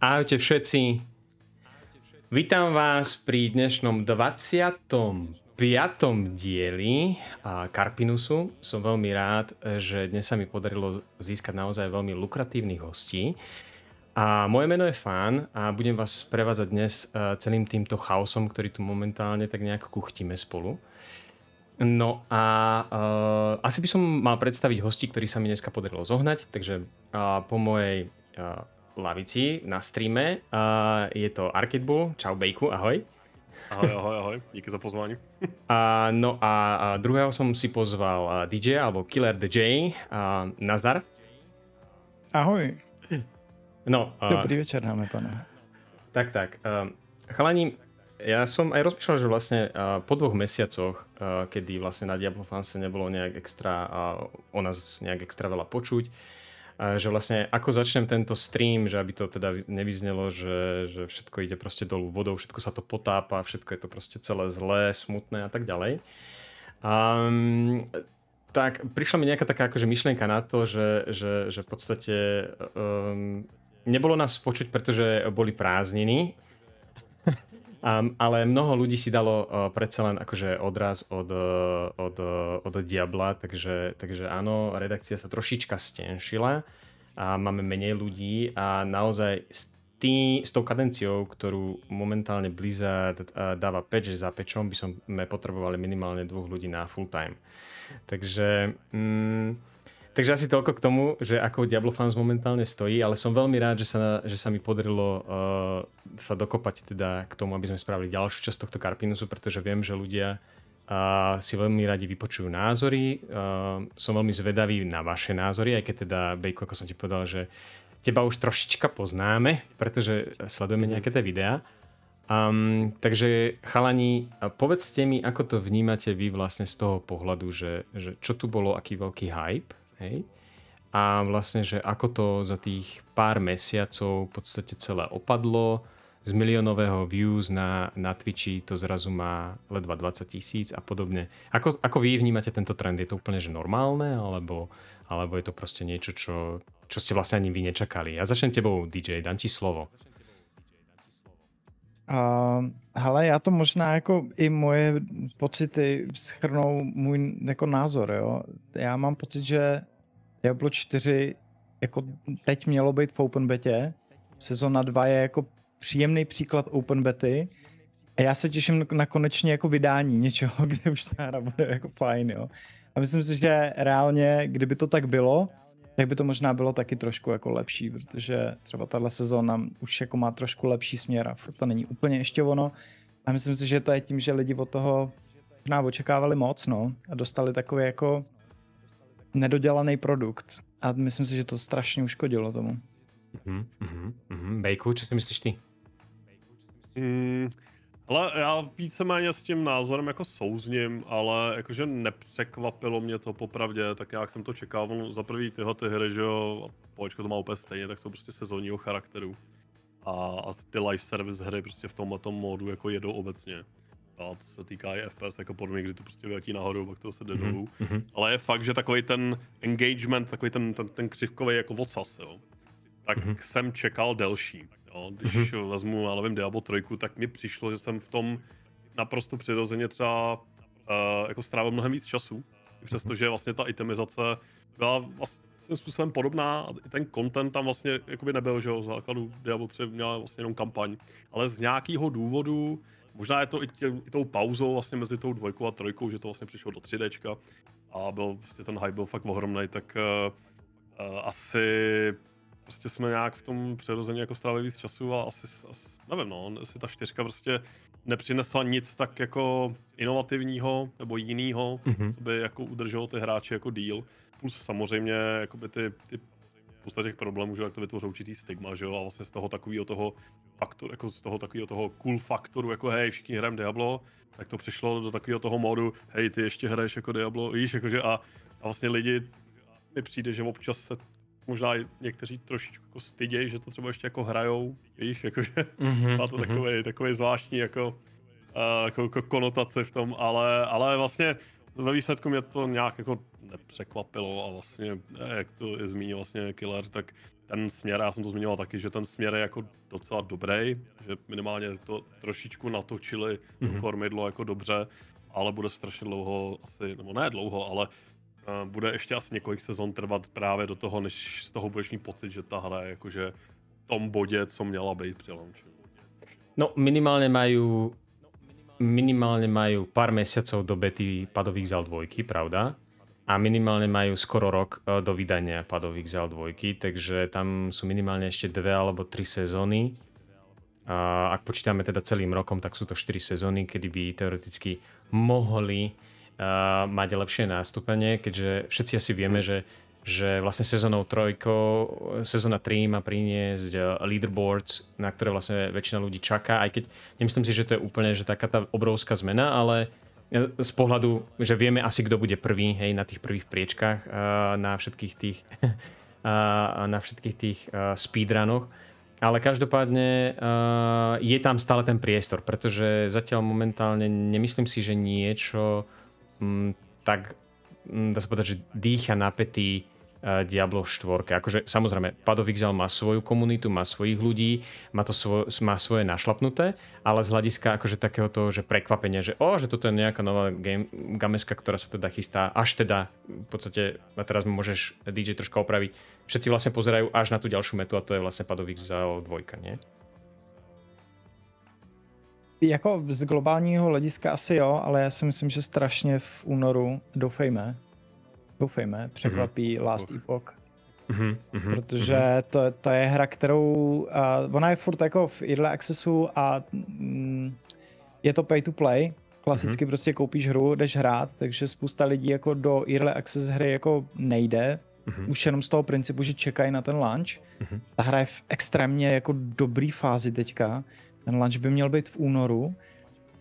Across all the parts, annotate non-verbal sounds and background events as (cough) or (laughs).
Ahojte všetci. Vítam vás pri dnešnom 25. dieli Karpinusu. Som veľmi rád, že dnes sa mi podarilo získať naozaj veľmi lukratívnych hostí. A moje meno je Fan a budem vás prevázať dnes e, celým týmto chaosom, ktorý tu momentálne tak nejak kuchtíme spolu. No a uh, asi by som mal predstaviť hosti, ktorí sa mi dneska podarilo zohnať, takže uh, po mojej uh, lavici na streame. je to Arcade Bull. Čau Bejku, ahoj. Ahoj, ahoj, ahoj. Díky za pozvání. no a druhého jsem si pozval DJ, alebo Killer DJ. nazdar. Ahoj. No, Dobrý večer, dámy pane. Tak, tak. chalani, ja som aj rozmýšľal, že vlastne po dvoch mesiacoch, kedy vlastne na Diablo Fanse nebolo nejak extra, o nás nejak extra veľa počuť, že vlastne ako začnem tento stream, že aby to teda nevyznelo, že, že všetko ide proste dolu vodou, všetko sa to potápa, všetko je to proste celé zlé, smutné a tak ďalej. Um, tak prišla mi nejaká taká akože myšlienka na to, že, že, že v podstate um, nebolo nás počuť, pretože boli prázdniny, Um, ale mnoho ľudí si dalo uh, predsa len akože odraz od, od, od Diabla, takže, takže áno, redakcia sa trošička stenšila a máme menej ľudí a naozaj s, tý, s tou kadenciou, ktorú momentálne Blizzard uh, dáva peč za pečom, by sme potrebovali minimálne dvoch ľudí na full time. Takže... Mm, takže asi toľko k tomu, že ako Diablo fans momentálne stojí, ale som veľmi rád, že sa, že sa mi podarilo uh, sa dokopať teda k tomu, aby sme spravili ďalšiu časť tohto Karpinusu, pretože viem, že ľudia uh, si veľmi radi vypočujú názory. Uh, som veľmi zvedavý na vaše názory, aj keď teda, Bejko, ako som ti povedal, že teba už trošička poznáme, pretože sledujeme mhm. nejaké tie videá. Um, takže chalani, povedzte mi, ako to vnímate vy vlastne z toho pohľadu, že, že čo tu bolo, aký veľký hype hej? A vlastne, že ako to za tých pár mesiacov v podstate celé opadlo, z miliónového views na, na Twitchi to zrazu má ledva 20 tisíc a podobne. Ako, ako vy vnímate tento trend? Je to úplne že normálne, alebo, alebo je to proste niečo, čo, čo ste vlastne ani vy nečakali? Ja začnem tebou, DJ, dám ti slovo. Uh, hele, já to možná jako i moje pocity schrnou můj jako názor, jo. Já mám pocit, že Diablo 4 jako teď mělo být v open betě, sezona 2 je jako příjemný příklad open bety a já se těším na konečně jako vydání něčeho, (laughs) kde už ta hra bude jako fajn, jo. A myslím si, že reálně, kdyby to tak bylo, tak by to možná bylo taky trošku jako lepší, protože třeba tahle sezóna už jako má trošku lepší směr a to není úplně ještě ono. A myslím si, že to je tím, že lidi od toho možná očekávali moc, no, a dostali takový jako nedodělaný produkt. A myslím si, že to strašně uškodilo tomu. Mm-hmm, mm-hmm. Bejku, co si myslíš ty? Mm, ale já víceméně s tím názorem jako souzním, ale jakože nepřekvapilo mě to popravdě, tak jak jsem to čekával. Za prvý tyhle ty hry, že jo, Poečko to má úplně stejně, tak jsou prostě sezónního charakteru. A, a ty live service hry prostě v tomhle módu jako jedou obecně a to se týká je FPS jako podobně, kdy to prostě vyletí nahoru, pak to se jde mm-hmm. dolů. Mhm. Ale je fakt, že takový ten engagement, takový ten, ten, ten křivkový jako vocas, jo, tak mm-hmm. jsem čekal delší. Jo. Když mm-hmm. vezmu, já nevím, Diablo 3, tak mi přišlo, že jsem v tom naprosto přirozeně třeba uh, jako strávil mnohem víc času, přestože mhm. vlastně ta itemizace byla vlastně způsobem podobná. I ten content tam vlastně jakoby nebyl, že jo, základu Diablo 3 měla vlastně jenom kampaň. Ale z nějakého důvodu Možná je to i, tě, i tou pauzou vlastně mezi tou dvojkou a trojkou, že to vlastně přišlo do 3D a byl, vlastně ten hype byl fakt ohromný, tak uh, asi prostě jsme nějak v tom přirozeně jako strávili víc času a asi, asi nevím no, asi ta čtyřka prostě nepřinesla nic tak jako inovativního nebo jiného, mm-hmm. co by jako udrželo ty hráče jako díl. Plus samozřejmě jakoby ty, ty spousta těch problémů, že jak to vytvoří určitý stigma, že jo, a vlastně z toho takového toho faktoru, jako z toho takového toho cool faktoru, jako hej, všichni hrajeme Diablo, tak to přišlo do takového toho modu, hej, ty ještě hraješ jako Diablo, víš, jakože a, a vlastně lidi mi přijde, že občas se možná někteří trošičku jako stydějí, že to třeba ještě jako hrajou, víš, jakože mm-hmm, má to mm-hmm. takový zvláštní jako, uh, jako, jako konotace v tom, ale, ale vlastně ve výsledku mě to nějak jako nepřekvapilo a vlastně, jak to je zmínil vlastně Killer, tak ten směr, já jsem to zmiňoval taky, že ten směr je jako docela dobrý, že minimálně to trošičku natočili mm-hmm. kormidlo jako dobře, ale bude strašně dlouho asi, nebo ne dlouho, ale uh, bude ještě asi několik sezon trvat právě do toho, než z toho budeš mít pocit, že ta hra je jakože v tom bodě, co měla být při launchu. No minimálně mají minimálne majú pár mesiacov do bety padových zal dvojky, pravda? A minimálne majú skoro rok eh, do vydania padových zal dvojky, takže tam sú minimálne ešte dve alebo tri sezóny. A ak počítame teda celým rokom, tak sú to 4 sezóny, kedy by teoreticky mohli uh, mať lepšie nástupenie, keďže všetci asi vieme, že že vlastne sezónou trojko, sezóna 3 má priniesť eh, leaderboards, na ktoré vlastne väčšina ľudí čaká, aj keď nemyslím si, že to je úplne že taká tá obrovská zmena, ale eh, z pohľadu, že vieme asi, kdo bude prvý, hej, na tých prvých priečkách, eh, na všetkých tých, (laughs) na všetkých tých speedrunoch. Ale každopádne je tam stále ten priestor, pretože zatiaľ momentálne nemyslím si, že niečo mm, tak dá sa povedať, že dýcha napätý e, Diablo 4. Akože samozrejme, Pad of má svoju komunitu, má svojich ľudí, má to svo, má svoje našlapnuté, ale z hľadiska akože takého toho, že prekvapenia, že o, že toto je nejaká nová game, gameska, ktorá sa teda chystá, až teda v podstate, a teraz mi môžeš DJ troška opraviť, všetci vlastne pozerajú až na tú ďalšiu metu a to je vlastne Pad of 2, nie? Jako z globálního hlediska asi jo, ale já si myslím, že strašně v únoru doufejme, doufejme, překvapí mm-hmm. Last Epoch. Mm-hmm. mm-hmm. Protože mm-hmm. to, to je hra, kterou... Uh, ona je furt jako v Early Accessu a mm, je to pay to play. Klasicky mm-hmm. prostě koupíš hru, jdeš hrát, takže spousta lidí jako do Early Access hry jako nejde. Mm-hmm. Už jenom z toho principu, že čekají na ten launch. Mm-hmm. Ta hra je v extrémně jako dobrý fázi teďka. Ten launch by měl být v únoru.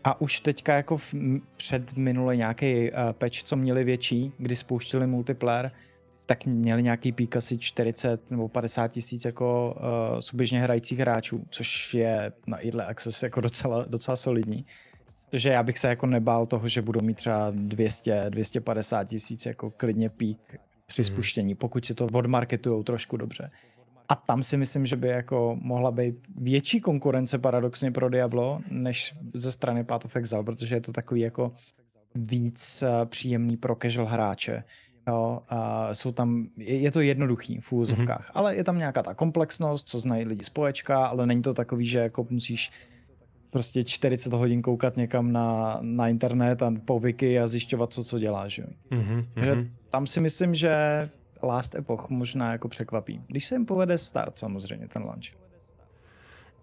A už teďka jako v, před minule nějaký eh, peč, co měli větší, kdy spouštili multiplayer, tak měli nějaký pík asi 40 nebo 50 tisíc jako uh, souběžně hrajících hráčů, což je na Idle Access jako docela, docela solidní. Takže já bych se jako nebál toho, že budou mít třeba 200, 250 tisíc jako klidně pík při hmm. spuštění, pokud si to odmarketujou trošku dobře. A tam si myslím, že by jako mohla být větší konkurence paradoxně pro Diablo, než ze strany Path of Exile, protože je to takový jako víc eh, příjemný pro casual hráče. Jo, a jsou tam, je, je to jednoduchý v úzovkách, mm-hmm. ale je tam nějaká ta komplexnost, co znají lidi z poječka, ale není to takový, že jako musíš prostě 40 hodin koukat někam na, na internet a povyky a zjišťovat, co co děláš. Mm-hmm. tam si myslím, že Last Epoch možná jako překvapí. Když se jim povede start samozřejmě ten launch.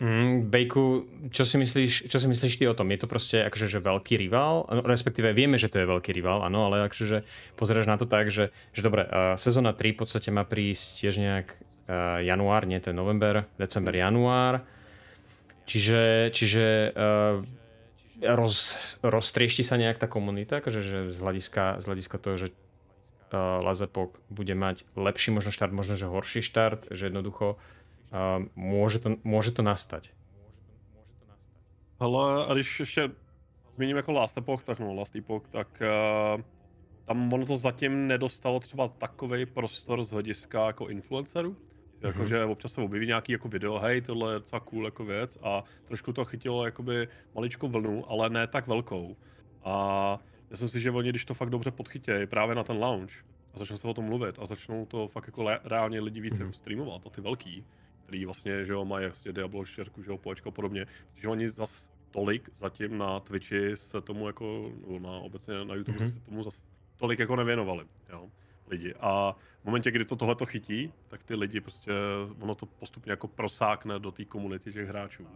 Mm, Bejku, čo si, myslíš, čo si myslíš ty o tom? Je to prostě jakože, že velký rival? Respektive víme, že to je velký rival, ano, ale jakože že pozeráš na to tak, že, že dobré, uh, sezona 3 v podstatě má prísť těž nějak uh, január, nie ten november, december, január. Čiže, čiže uh, roz, roztriešti se nějak ta komunita, že, že z hlediska, z toho, že uh, Lazepok bude mať lepší možno štart, možno že horší štart, že jednoducho uh, eh, může to, může to nastať. Ale a když ještě zmíním jako Last Epoch, tak no Last Epoch, tak uh, tam ono to zatím nedostalo třeba takový prostor z hlediska jako influencerů. Mm-hmm. Jakože mhm. občas se objeví nějaký jako video, hej, tohle je docela cool jako věc a trošku to chytilo jakoby maličku vlnu, ale ne tak velkou. A uh, Myslím si, že oni, když to fakt dobře podchytějí právě na ten lounge a začnou se o tom mluvit a začnou to fakt jako le- reálně lidi více mm. streamovat a ty velký, který vlastně, že jo, mají vlastně Diablo 4, že jo, Poečko a podobně, že oni zas tolik zatím na Twitchi se tomu jako, nebo na obecně na YouTube mm-hmm. se tomu zas tolik jako nevěnovali, jo, lidi. A v momentě, kdy to tohle to chytí, tak ty lidi prostě, ono to postupně jako prosákne do té komunity těch hráčů.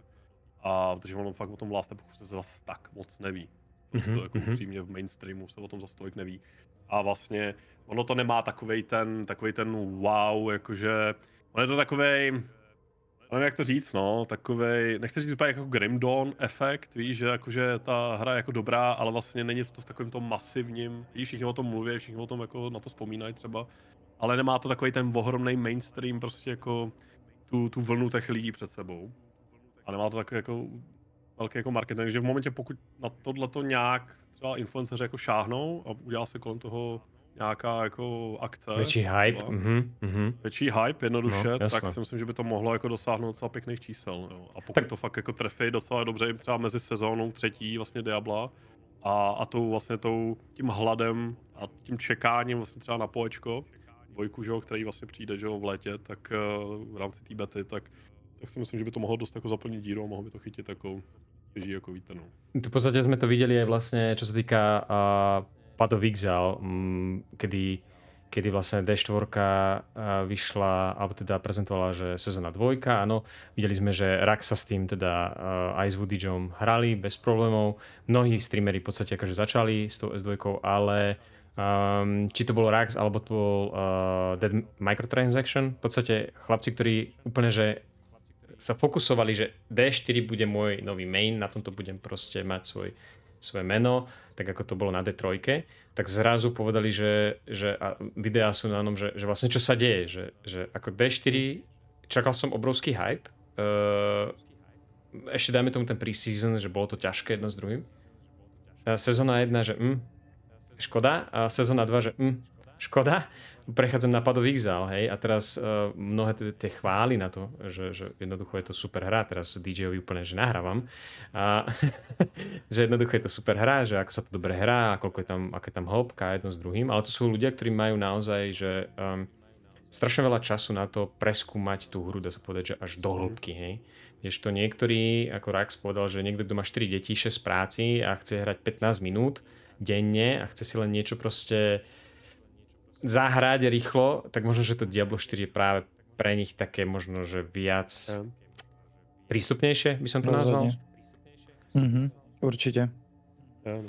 A protože ono fakt o tom vlastně se zase tak moc neví mm-hmm. jako mhm. upřímně v mainstreamu se o tom zase tolik neví. A vlastně ono to nemá takový ten, takovej ten wow, jakože... Ono je to takový, nevím jak to říct, no, takový. nechci říct úplně jako Grim Dawn efekt, víš, že jakože ta hra je jako dobrá, ale vlastně není to v takovém tom masivním, víš, všichni o tom mluví, všichni o tom jako na to vzpomínají třeba, ale nemá to takový ten ohromný mainstream, prostě jako tu, tu vlnu těch lidí před sebou. A nemá to tak jako velký jako marketing, takže v momentě, pokud na tohle to nějak třeba influenceři jako šáhnou a udělá se kolem toho nějaká jako akce. Větší hype. Mm-hmm, mm-hmm. Větší hype, jednoduše, no, tak si myslím, že by to mohlo jako dosáhnout docela pěkných čísel. Jo. A pokud tak. to fakt jako trefí docela dobře i třeba mezi sezónou třetí vlastně Diabla a, a tou vlastně tou, tím hladem a tím čekáním vlastně třeba na poečko, dvojku, že který vlastně přijde, že v létě, tak eh, v rámci té bety, tak, tak si myslím, že by to mohlo dost jako zaplnit díru a mohlo by to chytit jako těží jako vítanou. V podstate sme to videli aj vlastne, čo sa týka uh, padových žal, um, mm, kedy, vlastne D4 uh, vyšla, alebo teda prezentovala, že sezona dvojka, áno. Videli sme, že Raxa s tým teda uh, aj s Woodidgeom hrali bez problémov. Mnohí streamery v podstate akože začali s tou S2, ale um, či to bol Rax, alebo to bol uh, Dead Microtransaction, v podstate chlapci, ktorí úplne, že sa fokusovali, že D4 bude môj nový main, na tomto budem proste mať svoj, svoje meno, tak ako to bolo na D3, tak zrazu povedali, že, že a videá sú na tom, že, že vlastne čo sa deje, že, že ako D4 čakal som obrovský hype, uh, ešte dajme tomu ten preseason, že bolo to ťažké jedno s druhým. Eh, sezóna 1, že mm, škoda, a sezóna 2, že mm, škoda prechádzam napadových zál, hej, a teraz uh, mnohé tie chvály na to, že, že jednoducho je to super hra, teraz DJ-ovi úplne, že nahrávam, a, (laughs) že jednoducho je to super hra, že ako sa to dobre hrá, a koľko je tam, aké tam hĺbka jedno s druhým, ale to sú ľudia, ktorí majú naozaj, že um, strašne veľa času na to preskúmať tú hru, dá sa povedať, že až do mhm. hĺbky, hej. Jež to niektorí, ako Rax povedal, že niekto, kto má 4 deti, 6 práci a chce hrať 15 minút denne a chce si len niečo proste zahrať rýchlo, tak možno, že to Diablo 4 je práve pre nich také možno, že viac prístupnejšie, by som to Rozhodne. nazval. Mm-hmm, určitě. No.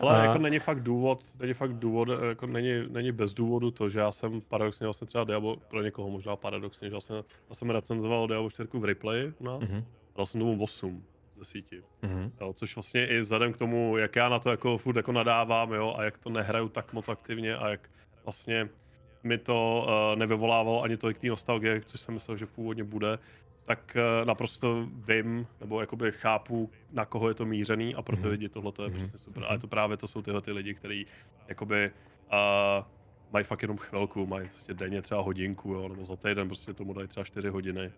Ale a... jako není fakt důvod, není fakt důvod, jako není, není bez důvodu to, že já jsem paradoxně vlastně třeba Diablo, pro někoho možná paradoxně, že já vlastně, jsem, já jsem recenzoval Diablo 4 v replay u nás, mm-hmm. dal jsem tomu 8 ze síti. Mm-hmm. Jo, což vlastně i vzhledem k tomu, jak já na to jako furt jako nadávám, jo, a jak to nehraju tak moc aktivně a jak vlastně mi to uh, nevyvolávalo ani tolik té nostalgie, což jsem myslel, že původně bude, tak uh, naprosto vím, nebo jakoby chápu, na koho je to mířený a pro ty mm-hmm. lidi tohle je mm-hmm. přesně super. Ale to právě to jsou tyhle ty lidi, kteří jakoby uh, mají fakt jenom chvilku, mají prostě denně třeba hodinku, jo, nebo za týden prostě tomu dají třeba 4 hodiny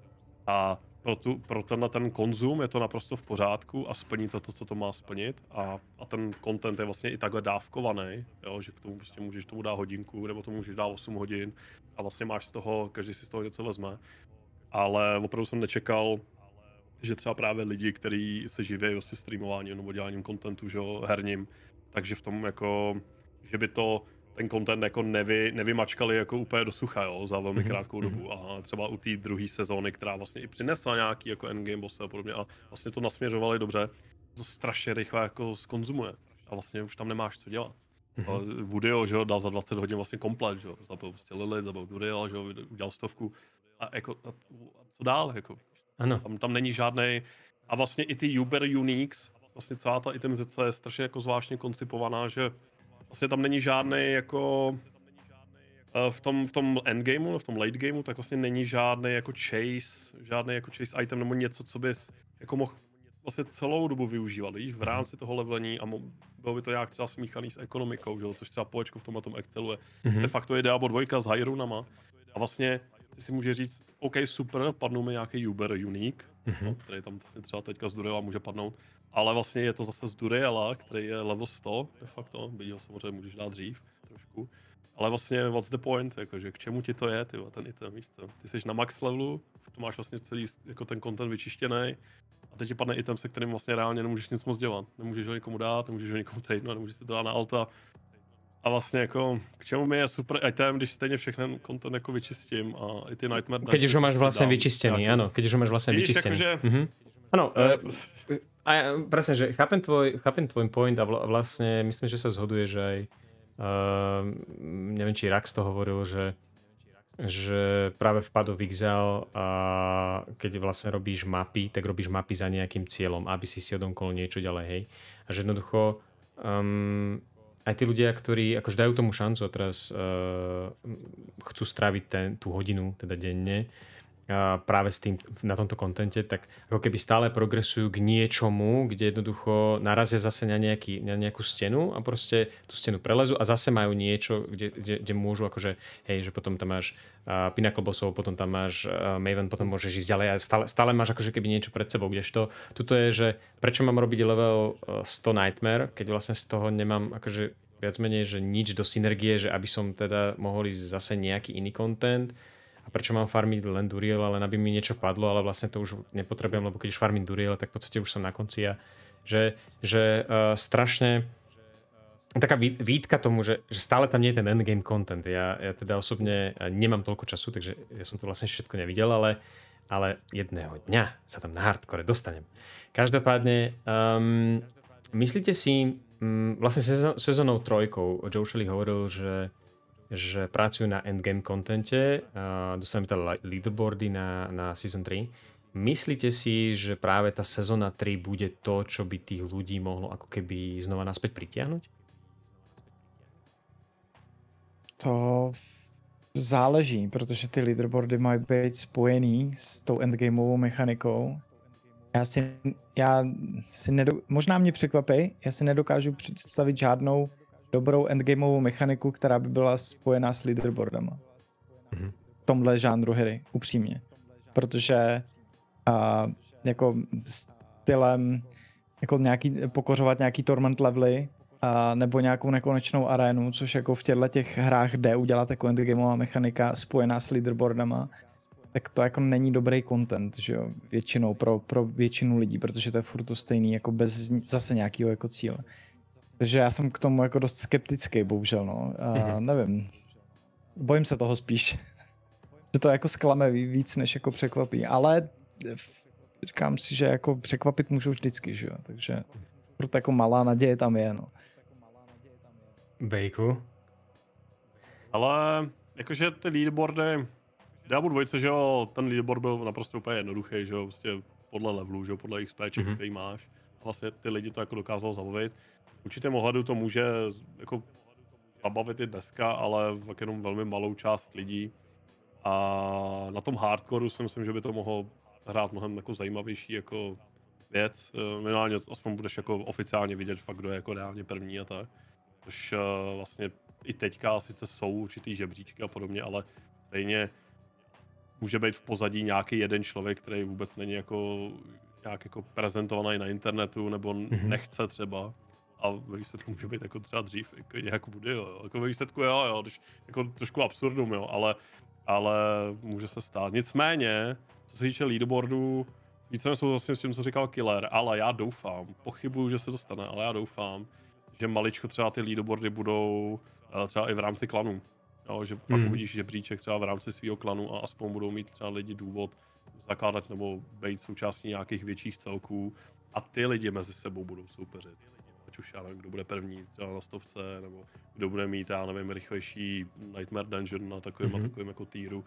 a pro, tu, pro tenhle ten konzum je to naprosto v pořádku a splní to, to co to má splnit. A, a ten content je vlastně i takhle dávkovaný, jo, že k tomu prostě můžeš tomu dát hodinku, nebo to můžeš dát 8 hodin a vlastně máš z toho, každý si z toho něco vezme. Ale opravdu jsem nečekal, že třeba právě lidi, kteří se živí vlastně streamováním nebo děláním kontentu, že herním, takže v tom jako, že by to ten content jako nevy, nevymačkali jako úplně do sucha, jo, za velmi mhm. krátkou dobu. Mhm. A třeba u té druhé sezóny, která vlastně i přinesla nějaký jako endgame bossy a podobně a vlastně to nasměřovali dobře, to strašně rychle jako skonzumuje a vlastně už tam nemáš co dělat. Mm-hmm. Vudio, že jo, dal za 20 hodin vlastně komplet, že jo, zabil prostě Lily, zabil Duriel, že jo, udělal stovku a jako, a, a co dál, jako, ano. Tam, tam není žádný. A vlastně i ty Uber Unix, vlastně celá ta itemizace je strašně jako zvláštně koncipovaná, že vlastně tam není žádný jako eh, v tom, v tom endgameu, v tom late gameu, tak vlastně není žádný jako chase, žádný jako chase item nebo něco, co bys jako mohl vlastně celou dobu využívat, víš, v rámci toho levelení a mo- bylo by to nějak třeba smíchaný s ekonomikou, že? což třeba poečko v tom a tom Excelu je. Mm-hmm. De facto je Diablo 2 s Hyrunama a vlastně ty si může říct, OK, super, padnou mi nějaký Uber Unique, mm-hmm. který tam vlastně třeba teďka Durela může padnout, ale vlastně je to zase Duriela, který je level 100 de facto, byť ho samozřejmě můžeš dát dřív trošku, ale vlastně what's the point, jakože k čemu ti to je, ty, ten item, víš co? Ty jsi na max levelu, to máš vlastně celý jako ten content vyčištěný, a teď ti padne item, se kterým vlastně reálně nemůžeš nic moc dělat. Nemůžeš ho nikomu dát, nemůžeš ho nikomu trade, nemůžeš si to dát na alta, a vlastně jako, k čemu mi je super item, když stejně všechny content jako vyčistím a i ty Nightmare... Když ho máš vlastně vyčistěný, nějaký... ano, když ho máš vlastně Víš, že... mm-hmm. Ano, uh, a ja, presne, že chápem tvoj, chápem tvoj point a vlastně myslím, že se zhoduje, že aj uh, eh, nevím, či Rax to hovoril, že že práve vpadol v Exile a keď vlastne robíš mapy, tak robíš mapy za nejakým cieľom, aby si si odomkol niečo ďalej, hej. A že jednoducho um, aj tí ľudia, ktorí akože dajú tomu šancu a teraz uh, chcú stráviť ten, tú hodinu, teda denne, práve s tým, na tomto kontente, tak ako keby stále progresujú k niečomu, kde jednoducho narazia zase na, nejaký, na nejakú stenu a prostě tu stenu prelezu a zase majú niečo, kde, kde, kde môžu akože, hej, že potom tam máš uh, Bossov, potom tam máš uh, Maven, potom môžeš ísť ďalej a stále, stále máš akože keby niečo pred sebou, kdežto tuto je, že prečo mám robiť level 100 Nightmare, keď vlastne z toho nemám akože viac menej, že nič do synergie, že aby som teda mohol ísť zase nejaký iný content, a prečo mám farmiť len Duriel, ale aby mi niečo padlo, ale vlastne to už nepotrebujem, lebo keď už farmím Duriel, tak v podstate už som na konci a že, že uh, strašne taká výtka tomu, že, že stále tam nie je ten endgame content. Ja, ja teda osobne e, nemám toľko času, takže ja som to vlastne všetko nevidel, ale, ale jedného dňa sa tam na hardcore dostanem. Každopádne, um, myslíte si, um, vlastne sezónou trojkou Joe Shelley hovoril, že že pracujú na endgame kontente, dostaneme teda leaderboardy na, na Season 3. Myslíte si, že práve ta sezóna 3 bude to, čo by tých ľudí mohlo ako keby znova naspäť pritiahnuť? To záleží, protože ty leaderboardy mají být spojený s tou endgameovou mechanikou. Já si, já si nedo, možná mě překvapí, já si nedokážu představit žádnou dobrou endgameovou mechaniku, která by byla spojená s leaderboardama. Mhm. V tomhle žánru hry, upřímně. Protože a, jako stylem jako nějaký, pokořovat nějaký torment levely a, nebo nějakou nekonečnou arénu, což jako v těchto těch hrách jde udělat jako endgameová mechanika spojená s leaderboardama, tak to jako není dobrý content, že jo, většinou pro, pro většinu lidí, protože to je furt to stejný, jako bez zase nějakého jako cíle. Takže já jsem k tomu jako dost skeptický, bohužel, no. A mhm. nevím. Bojím se toho spíš. (laughs) že to jako zklame víc, než jako překvapí. Ale říkám si, že jako překvapit můžu vždycky, že jo. Takže proto jako malá naděje tam je, no. Bejku? Ale jakože ty leaderboardy, budu 2, že jo, ten leaderboard byl naprosto úplně jednoduchý, že jo, prostě podle levelu, že jo, podle XP, mm-hmm. který máš. A vlastně ty lidi to jako dokázalo zabavit určitém ohledu to může jako zabavit i dneska, ale fakt jenom velmi malou část lidí. A na tom hardcoreu si myslím, že by to mohlo hrát mnohem jako zajímavější jako věc. Eh, minimálně aspoň budeš jako oficiálně vidět fakt, kdo je jako reálně první a tak. Což eh, vlastně i teďka sice jsou určitý žebříčky a podobně, ale stejně může být v pozadí nějaký jeden člověk, který vůbec není jako nějak jako prezentovaný na internetu nebo mm-hmm. nechce třeba a ve výsledku může být jako třeba dřív, jako nějak bude, jo. Jako ve výsledku jo, jo, když, jako trošku absurdum, jo, ale, ale může se stát. Nicméně, co se týče leaderboardu, víceméně jsou vlastně s tím, co říkal Killer, ale já doufám, pochybuju, že se to stane, ale já doufám, že maličko třeba ty leaderboardy budou eh, třeba i v rámci klanů. Jo, že fakt hmm. uvidíš žebříček třeba v rámci svého klanu a aspoň budou mít třeba lidi důvod zakládat nebo být součástí nějakých větších celků a ty lidi mezi sebou budou soupeřit už, já nevím, kdo bude první třeba na stovce, nebo kdo bude mít, já nevím, rychlejší Nightmare Dungeon na takovém mm-hmm. a takovém jako týru,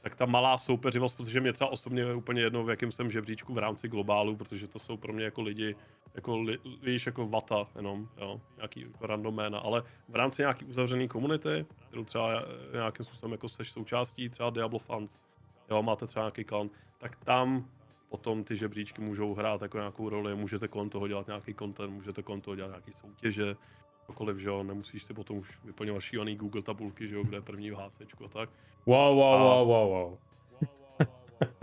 tak ta malá soupeřivost, protože mě třeba osobně je úplně jedno, v jakém jsem žebříčku v rámci globálu, protože to jsou pro mě jako lidi, jako li, víš, jako vata jenom, jo, nějaký jako random jména, ale v rámci nějaký uzavřené komunity, kterou třeba nějakým způsobem jako seš součástí, třeba Diablo fans, jo, máte třeba nějaký klan, tak tam potom ty žebříčky můžou hrát jako nějakou roli, můžete kolem toho dělat nějaký content, můžete kolem toho dělat nějaký soutěže, cokoliv, že jo, nemusíš si potom už vyplňovat šílený Google tabulky, že jo, kde je první v HCčku a tak. Wow, wow, a... wow, wow, wow.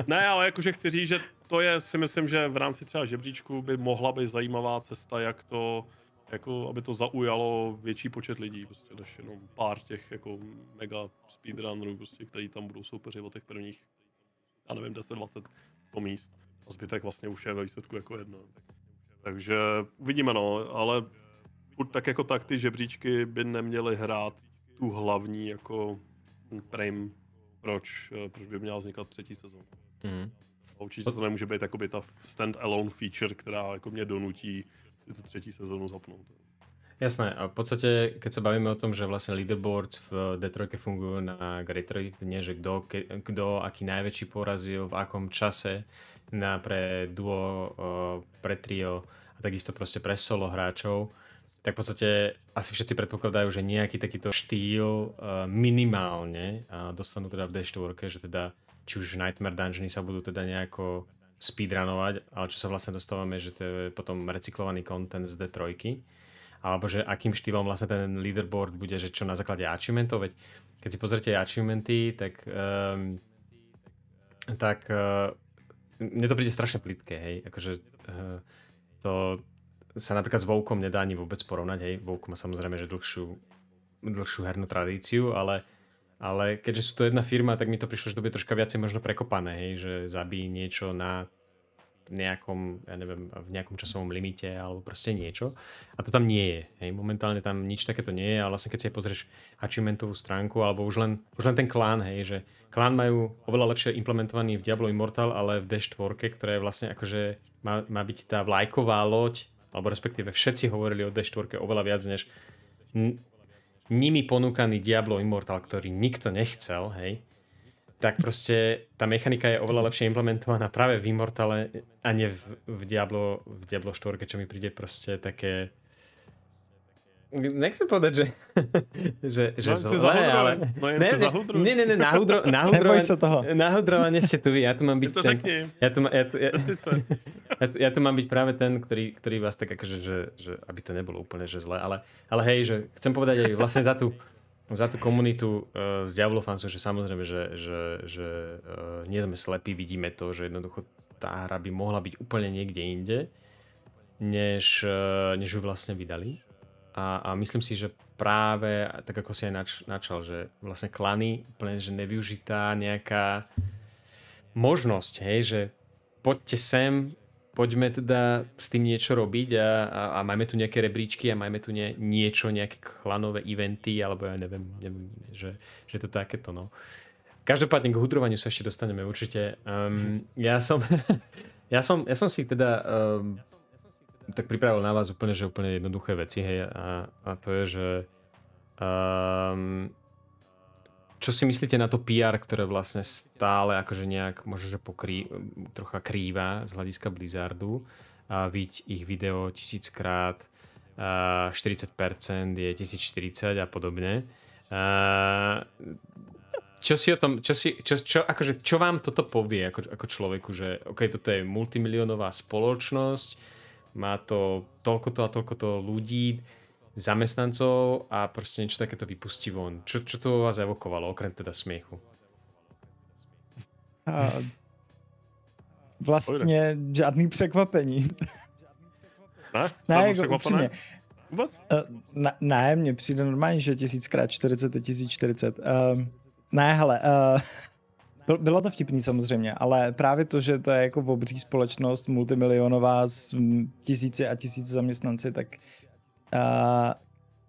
ne, ale jakože chci říct, že to je, si myslím, že v rámci třeba žebříčku by mohla být zajímavá cesta, jak to, jako, aby to zaujalo větší počet lidí, prostě, než jenom pár těch, jako, mega speedrunnerů, prostě, kteří tam budou soupeři o těch prvních, já nevím, 10, 20, 100 míst a zbytek vlastně už je ve výsledku jako jedno. Takže uvidíme no, ale furt tak jako tak ty žebříčky by neměly hrát tu hlavní jako frame, proč, proč by měla vznikat třetí sezóna. Mm. A určitě to nemůže být jakoby ta stand-alone feature, která jako mě donutí si tu třetí sezónu zapnout. Jasné, a v podstate, keď sa bavíme o tom, že vlastne leaderboards v Detroite fungujú na Great dne, že kdo kdo, aký najväčší porazil, v akom čase na pre duo, pre trio a takisto proste pre solo hráčov, tak v podstate asi všetci predpokladajú, že nejaký takýto štýl e, minimálne dostanú teda v D4, že teda či už Nightmare Dungeony sa budú teda nejako speedrunovať, ale čo sa vlastne dostávame, že to je potom recyklovaný content z D3 alebo že akým štýlom vlastne ten leaderboard bude, že čo na základe achievementov, veď keď si pozrite achievementy, tak um, tak uh, mne to príde strašne plitké, hej, akože uh, to sa napríklad s Voukom nedá ani vôbec porovnať, hej, Vouk má samozrejme, že dlhšiu, dlhšiu hernú tradíciu, ale ale keďže sú to jedna firma, tak mi to prišlo, že to bude troška viacej možno prekopané, hej, že zabijí niečo na nejakom, ja neviem, v nejakom časovom limite alebo proste niečo. A to tam nie je. Hej. Momentálne tam nič takéto nie je a vlastne keď si pozrieš achievementovú stránku alebo už len, už len ten klán, hej, že klán majú oveľa lepšie implementovaný v Diablo Immortal, ale v D4, ktoré vlastne akože má, má byť tá vlajková loď, alebo respektíve všetci hovorili o D4 oveľa viac než nimi ponúkaný Diablo Immortal, ktorý nikto nechcel, hej, tak prostě ta mechanika je oveľa lepšie implementovaná práve v Immortale a ne v, v, Diablo, v Diablo 4, čo mi príde prostě také nechcem povedať, že, (laughs) že, že no, zlé, ale... ne ne, ne ne, ne, ne, nahudro, (laughs) nahudrované, sa toho. nahudrované ste tu vy, ja tu mám byť... ten, ja, tu, ja, (laughs) tu, ja, ja, ja tu mám byť práve ten, ktorý, ktorý vás tak akože, že, že, aby to nebolo úplne že zlé, ale, ale hej, že chcem povedať aj vlastne za tú, za tú komunitu uh, eh, z diablo sú, že samozrejme, že, že, že uh, nie sme slepí, vidíme to, že jednoducho tá hra by mohla byť úplne niekde inde, než, uh, než ju vlastne vydali. A, a myslím si, že práve, tak ako si aj nač, načal, že vlastne klany, úplne, že nevyužitá nejaká možnosť, hej, že poďte sem, poďme teda s tým niečo robiť a, a, a majme tu nejaké rebríčky a majme tu nie, niečo, nejaké klanové eventy, alebo ja neviem, neviem že, že to takéto, no. Každopádne k hudrovaniu sa ešte dostaneme určite. Um, ja, som, (laughs) ja, som, ja som si teda um, tak pripravil na vás úplne, že úplne jednoduché veci, hej, a, a to je, že um, čo si myslíte na to PR, ktoré vlastne stále akože nejak možno, že pokrý, trocha krýva z hľadiska Blizzardu? A viď ich video tisíckrát, 40% je 1040 a podobne. A čo si o tom, čo, si, čo, čo, akože, čo vám toto povie ako, ako človeku, že OK, toto je multimilionová spoločnosť, má to toľko to a toľko to ľudí, zamestnancov a prostě něco také to vypustí von. Čo, čo to vás evokovalo, okrem teda smiechu? A vlastně žádný překvapení. Ne? Ne, jako upřímně. Vůbec? Eh, ne, ne, mně přijde normálně, že x 40 je 1040. Uh, ehm, ne, hele, uh, bylo to vtipný samozřejmě, ale právě to, že to je jako obří společnost multimilionová s tisíci a tisíci zaměstnanci, tak uh, Eh,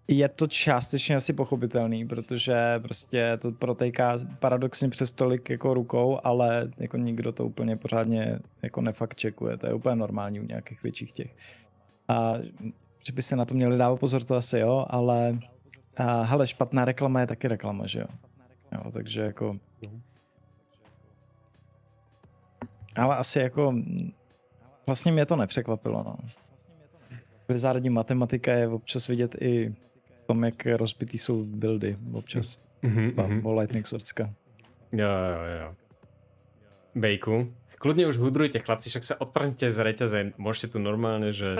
je to částečně asi pochopitelný, protože prostě to protejká paradoxně přes tolik jako rukou, ale jako nikdo to úplně pořádně jako nefakt čekuje. To je úplně normální u nějakých větších těch. A že by se na to měli dávat pozor, to asi jo, ale a, eh, hele, špatná reklama je taky reklama, že jo? jo takže jako... Ale asi jako... Vlastně mě to nepřekvapilo, no. Vizardní matematika je občas vidět i v tom, jak rozbitý jsou buildy občas. Mm-hmm, Tam, mm-hmm. Lightning Swordska. Jo, jo, jo. Bejku, Kludně už hudrujte, chlapci, však se odprňte z reťaze, Můžete tu normálně, že...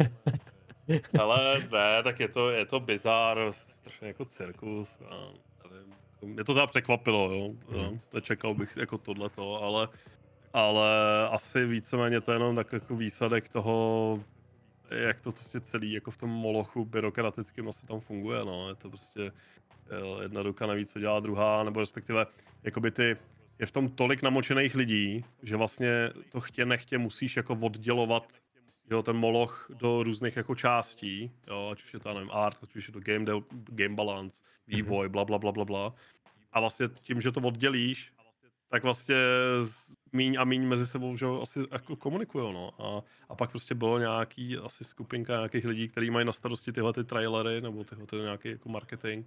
(laughs) Ale ne, tak je to, je to bizár, strašně jako cirkus. A nevím, mě to teda překvapilo, jo. Mm. Nečekal bych jako tohleto, ale, ale asi víceméně to je jenom tak jako výsledek toho jak to prostě celý jako v tom molochu byrokratickým asi tam funguje, no. Je to prostě eh, jedna ruka navíc, co dělá druhá, nebo respektive jakoby ty, je v tom tolik namočených lidí, že vlastně to chtě nechtě musíš jako oddělovat jo, ten moloch do různých jako částí, jo, ať už je to, nevím, art, ať už je to game, de- game balance, vývoj, mhm. bla, bla, bla, bla, bla. A vlastně tím, že to oddělíš, tak vlastně míň a míň mezi sebou že asi jako komunikují. No. A, a, pak prostě bylo nějaký asi skupinka nějakých lidí, kteří mají na starosti tyhle ty trailery nebo tyhle ty nějaký jako marketing.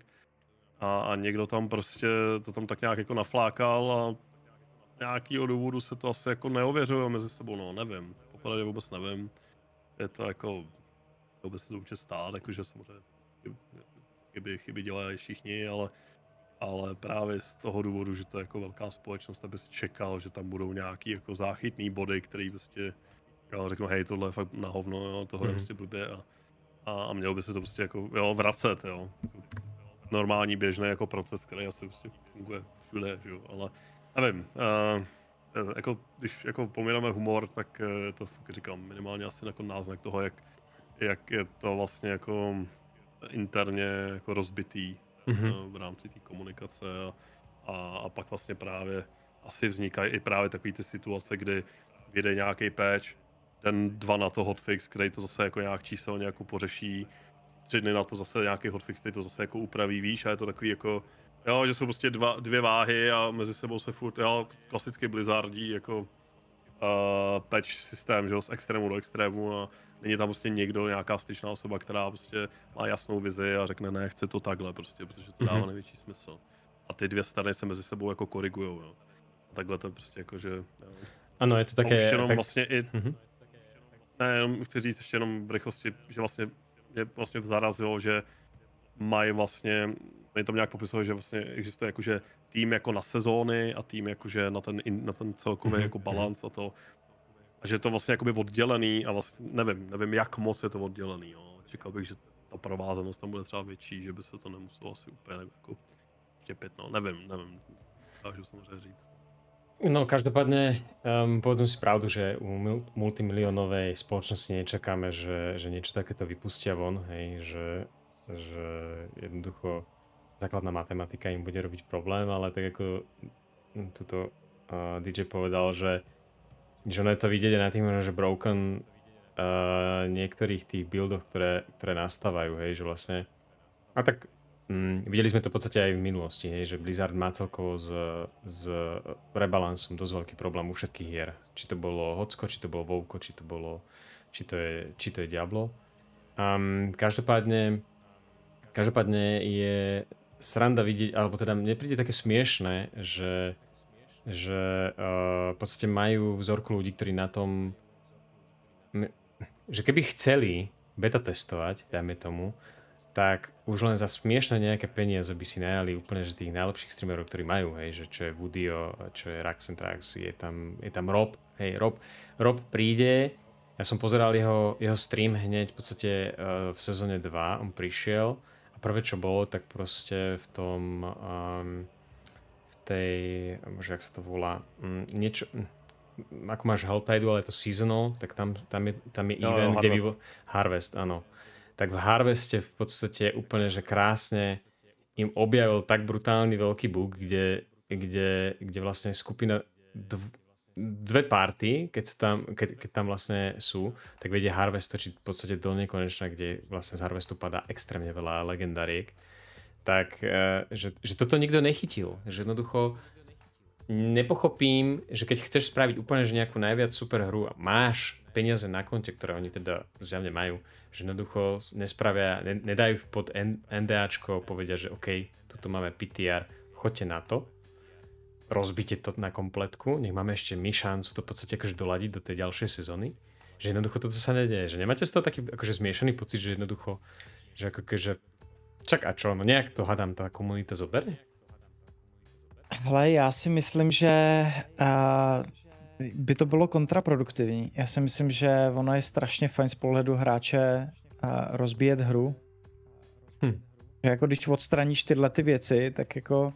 A, a, někdo tam prostě to tam tak nějak jako naflákal a nějaký důvodu se to asi jako neověřuje mezi sebou, no nevím, popravdě vůbec nevím. Je to jako, vůbec se to může stát, jakože samozřejmě chyby, chyby dělají všichni, ale ale právě z toho důvodu, že to je jako velká společnost, aby si čekal, že tam budou nějaký jako záchytný body, který prostě jo, řeknu, hej, tohle je fakt na hovno, jo, tohle mm-hmm. je mhm. prostě blbě a, a, a mělo by se to prostě jako, jo, vracet, jo. Jako normální běžný jako proces, který asi prostě funguje všude, jo, ale nevím, uh, jako, když jako pomineme humor, tak eh, to říkám minimálně asi jako náznak toho, jak, jak je to vlastně jako interně jako rozbitý mm-hmm. v rámci té komunikace a, a, a pak vlastně právě asi vznikají i právě takové ty situace, kdy vyjde nějaký patch, den dva na to hotfix, který to zase jako nějak číselně jako pořeší, tři dny na to zase nějaký hotfix, který to zase jako upraví, víš, a je to takový jako, jo, že jsou prostě dva, dvě váhy a mezi sebou se furt, jo, klasicky Blizzardí jako uh, patch systém, že jo, z extrému do extrému a, Není tam prostě někdo, nějaká styčná osoba, která prostě má jasnou vizi a řekne ne, chce to takhle prostě, protože to dává mhm. největší smysl. A ty dvě strany se mezi sebou jako korigujou, jo. A takhle to prostě jako, že... Ano, je to také... už jenom tak... vlastně i... Mm-hmm. Ne, jenom chci říct ještě jenom v rychlosti, že vlastně mě vlastně zarazilo, že mají vlastně, oni tam nějak popisovali, že vlastně existuje jakože tým jako na sezóny a tým jakože na ten, na ten celkový mm-hmm. jako mhm. balans a to. A že je to vlastně jakoby oddělený a vlastně nevím, nevím jak moc je to oddělený. Jo. Čekal bych, že ta provázanost tam bude třeba větší, že by se to nemuselo asi úplně nevím, jako štěpit, no nevím, nevím, dokážu samozřejmě říct. No každopádně um, ehm, povedzme si pravdu, že u multimilionové společnosti nečekáme, že, že něco takéto vypustí von, hej, že, že jednoducho základná matematika jim bude robiť problém, ale tak jako tuto uh, eh, DJ povedal, že že ono je to vidieť na tým, že broken uh, eh, niektorých tých buildoch, ktoré, ktoré nastávajú, hej, že vlastne a tak mm, videli sme to v podstate aj v minulosti, hej, že Blizzard má celkovo s, s rebalansom dosť veľký problém u všetkých hier. Či to bolo Hocko, či to bolo Vovko, či to bolo či to je, či to je Diablo. Um, každopádne každopádne je sranda vidieť, alebo teda mne príde také smiešné, že že uh, v podstate majú vzorku ľudí, ktorí na tom že keby chceli beta testovať, dajme tomu, tak už len za smiešne nejaké peniaze by si najali úplne že tých najlepších streamerov, ktorí majú, hej, že čo je Vudio, čo je Raxentrax, je tam, je tam Rob, hej, Rob, Rob príde, ja som pozeral jeho, jeho stream hneď v podstate uh, v sezóne 2, on prišiel a prvé čo bolo, tak proste v tom um, tej, bože, jak sa to volá, mm, niečo, mm, ako máš Haltide, ale je to seasonal, tak tam, tam je, tam je no, event, no, kde by... Harvest, ano Tak v Harveste v podstate úplne, že krásne im objavil tak brutálny veľký bug, kde, kde, kde vlastne skupina dv, dve party, keď tam, keď, keď tam vlastne sú, tak vedie Harvest točiť v podstate do nekonečna, kde vlastne z Harvestu padá extrémne veľa legendariek tak eh, že, že toto nikto nechytil. Že jednoducho nepochopím, že keď chceš spraviť úplne že nejakú najviac super hru a máš peniaze na konte, ktoré oni teda zjavne majú, že jednoducho nespravia, ne, nedajú pod NDAčko, povedia, že OK, tuto máme PTR, choďte na to, rozbite to na kompletku, nech máme ešte my šancu to v podstate akože doladiť do tej ďalšej sezóny, že jednoducho toto sa nedieje, že nemáte z toho taký akože zmiešaný pocit, že jednoducho, že ako keže Čak a čo, no nějak to hadám, ta komunita zobere? Hele, já si myslím, že uh, by to bylo kontraproduktivní. Já si myslím, že ono je strašně fajn z pohledu hráče uh, rozbíjet hru. Hm. Že jako když odstraníš tyhle ty věci, tak jako...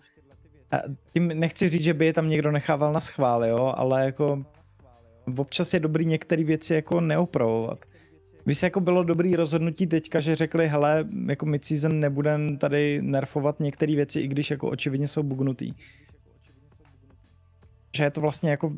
Uh, tím nechci říct, že by je tam někdo nechával na schvál, jo, ale jako občas je dobrý některé věci jako neopravovat se jako bylo dobrý rozhodnutí teďka, že řekli, hele, jako mid-season nebudem tady nerfovat některé věci, i když jako očividně jsou bugnutý. Že je to vlastně jako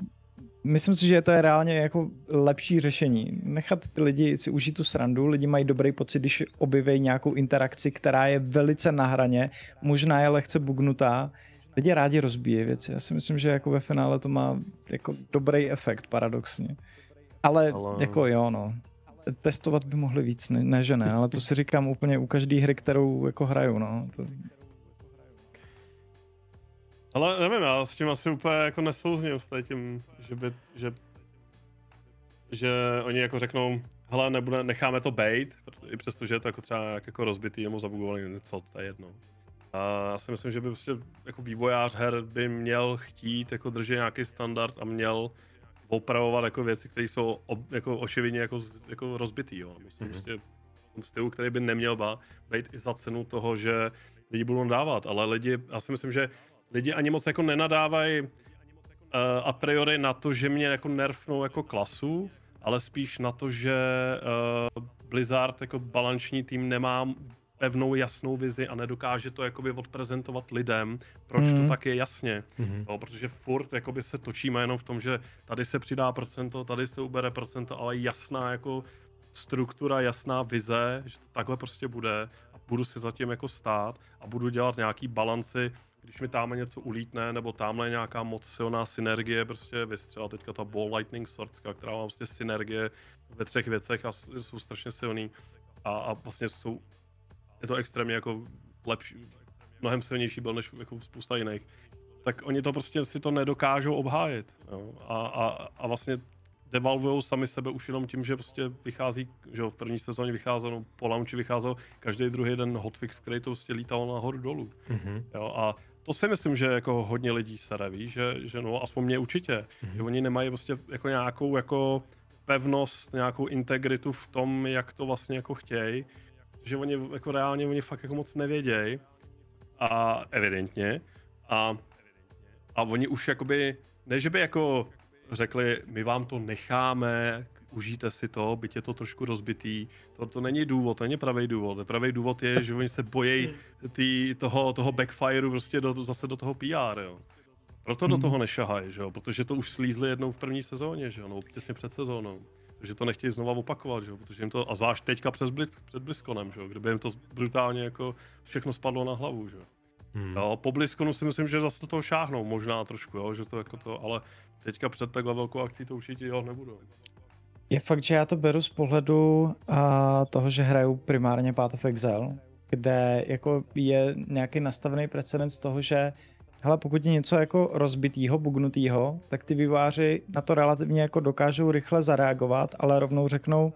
myslím si, že to je reálně jako lepší řešení. Nechat ty lidi si užít tu srandu, lidi mají dobrý pocit, když objeví nějakou interakci, která je velice na hraně, možná je lehce bugnutá. Lidi rádi rozbíjí věci. Já si myslím, že jako ve finále to má jako dobrý efekt paradoxně. Ale, Ale... jako jo, no testovat by mohli víc, ne, ne že ne, ale to si říkám úplně u každé hry, kterou jako hraju, no. To... Ale nevím, já s tím asi úplně jako nesouzním s tím, že by, že, že oni jako řeknou, hele, nebude, necháme to bait, i přesto, že je to jako třeba jako rozbitý jemu zabugovaný, něco, to je jedno. A já si myslím, že by prostě jako vývojář her by měl chtít jako držet nějaký standard a měl opravovat jako věci, které jsou ob, jako očividně jako, jako rozbitý. Jo. Myslím, mm-hmm. prostě v stylu, který by neměl být i za cenu toho, že lidi budou dávat, ale lidi, já si myslím, že lidi ani moc jako nenadávají uh, a priori na to, že mě jako nerfnou jako klasu, ale spíš na to, že uh, Blizzard jako balanční tým nemá pevnou, jasnou vizi a nedokáže to jakoby odprezentovat lidem, proč mm. to mhm. tak je jasně. Mm. No, protože furt jakoby se točíme jenom v tom, že tady se přidá procento, tady se ubere procento, ale jasná jako struktura, jasná vize, že to takhle prostě bude a budu si zatím jako stát a budu dělat nějaký balanci, když mi tamhle něco ulítne, nebo tamhle nějaká moc silná synergie, prostě vystřela teďka ta Ball Lightning Swordska, která má prostě synergie ve třech věcech a jsou strašně silný a, a vlastně jsou je to extrémně jako lepší, mnohem silnější byl než jako spousta jiných, tak oni to prostě si to nedokážou obhájit. Jo? A, a, a vlastně devalvují sami sebe už jenom tím, že prostě vychází, že v první sezóně vycházelo, po launchi vycházelo každý druhý den hotfix, který to prostě lítal nahoru dolů. Mm-hmm. Jo, a to si myslím, že jako hodně lidí se reví, že, že no, aspoň mě určitě, mm-hmm. že oni nemají prostě jako nějakou jako pevnost, nějakou integritu v tom, jak to vlastně jako chtějí protože oni jako reálně oni fakt jako moc nevědějí a evidentně a, a oni už jakoby, ne že by jako řekli, my vám to necháme, užijte si to, byť je to trošku rozbitý. To, to není důvod, to není pravý důvod. Pravý důvod je, že oni se bojí tý, toho, toho backfireu prostě do, zase do toho PR, jo. Proto hmm. do toho nešahají, že jo, protože to už slízli jednou v první sezóně, že jo, no, těsně před sezónou že to nechtějí znova opakovat, že jo, protože jim to, a zvlášť teďka přes Blitz, před Bliskonem, že jo, kdyby jim to brutálně jako všechno spadlo na hlavu, že Hmm. Jo, po Bliskonu si myslím, že zase do toho šáhnou možná trošku, jo, že to jako to, ale teďka před takhle velkou akcí to určitě jo, nebudou. Je fakt, že já to beru z pohledu a, toho, že hraju primárně Path of Exile, kde jako je nějaký nastavený precedens toho, že hele, pokud je něco jako rozbitýho, bugnutýho, tak ty výváři na to relativně jako dokážou rychle zareagovat, ale rovnou řeknou,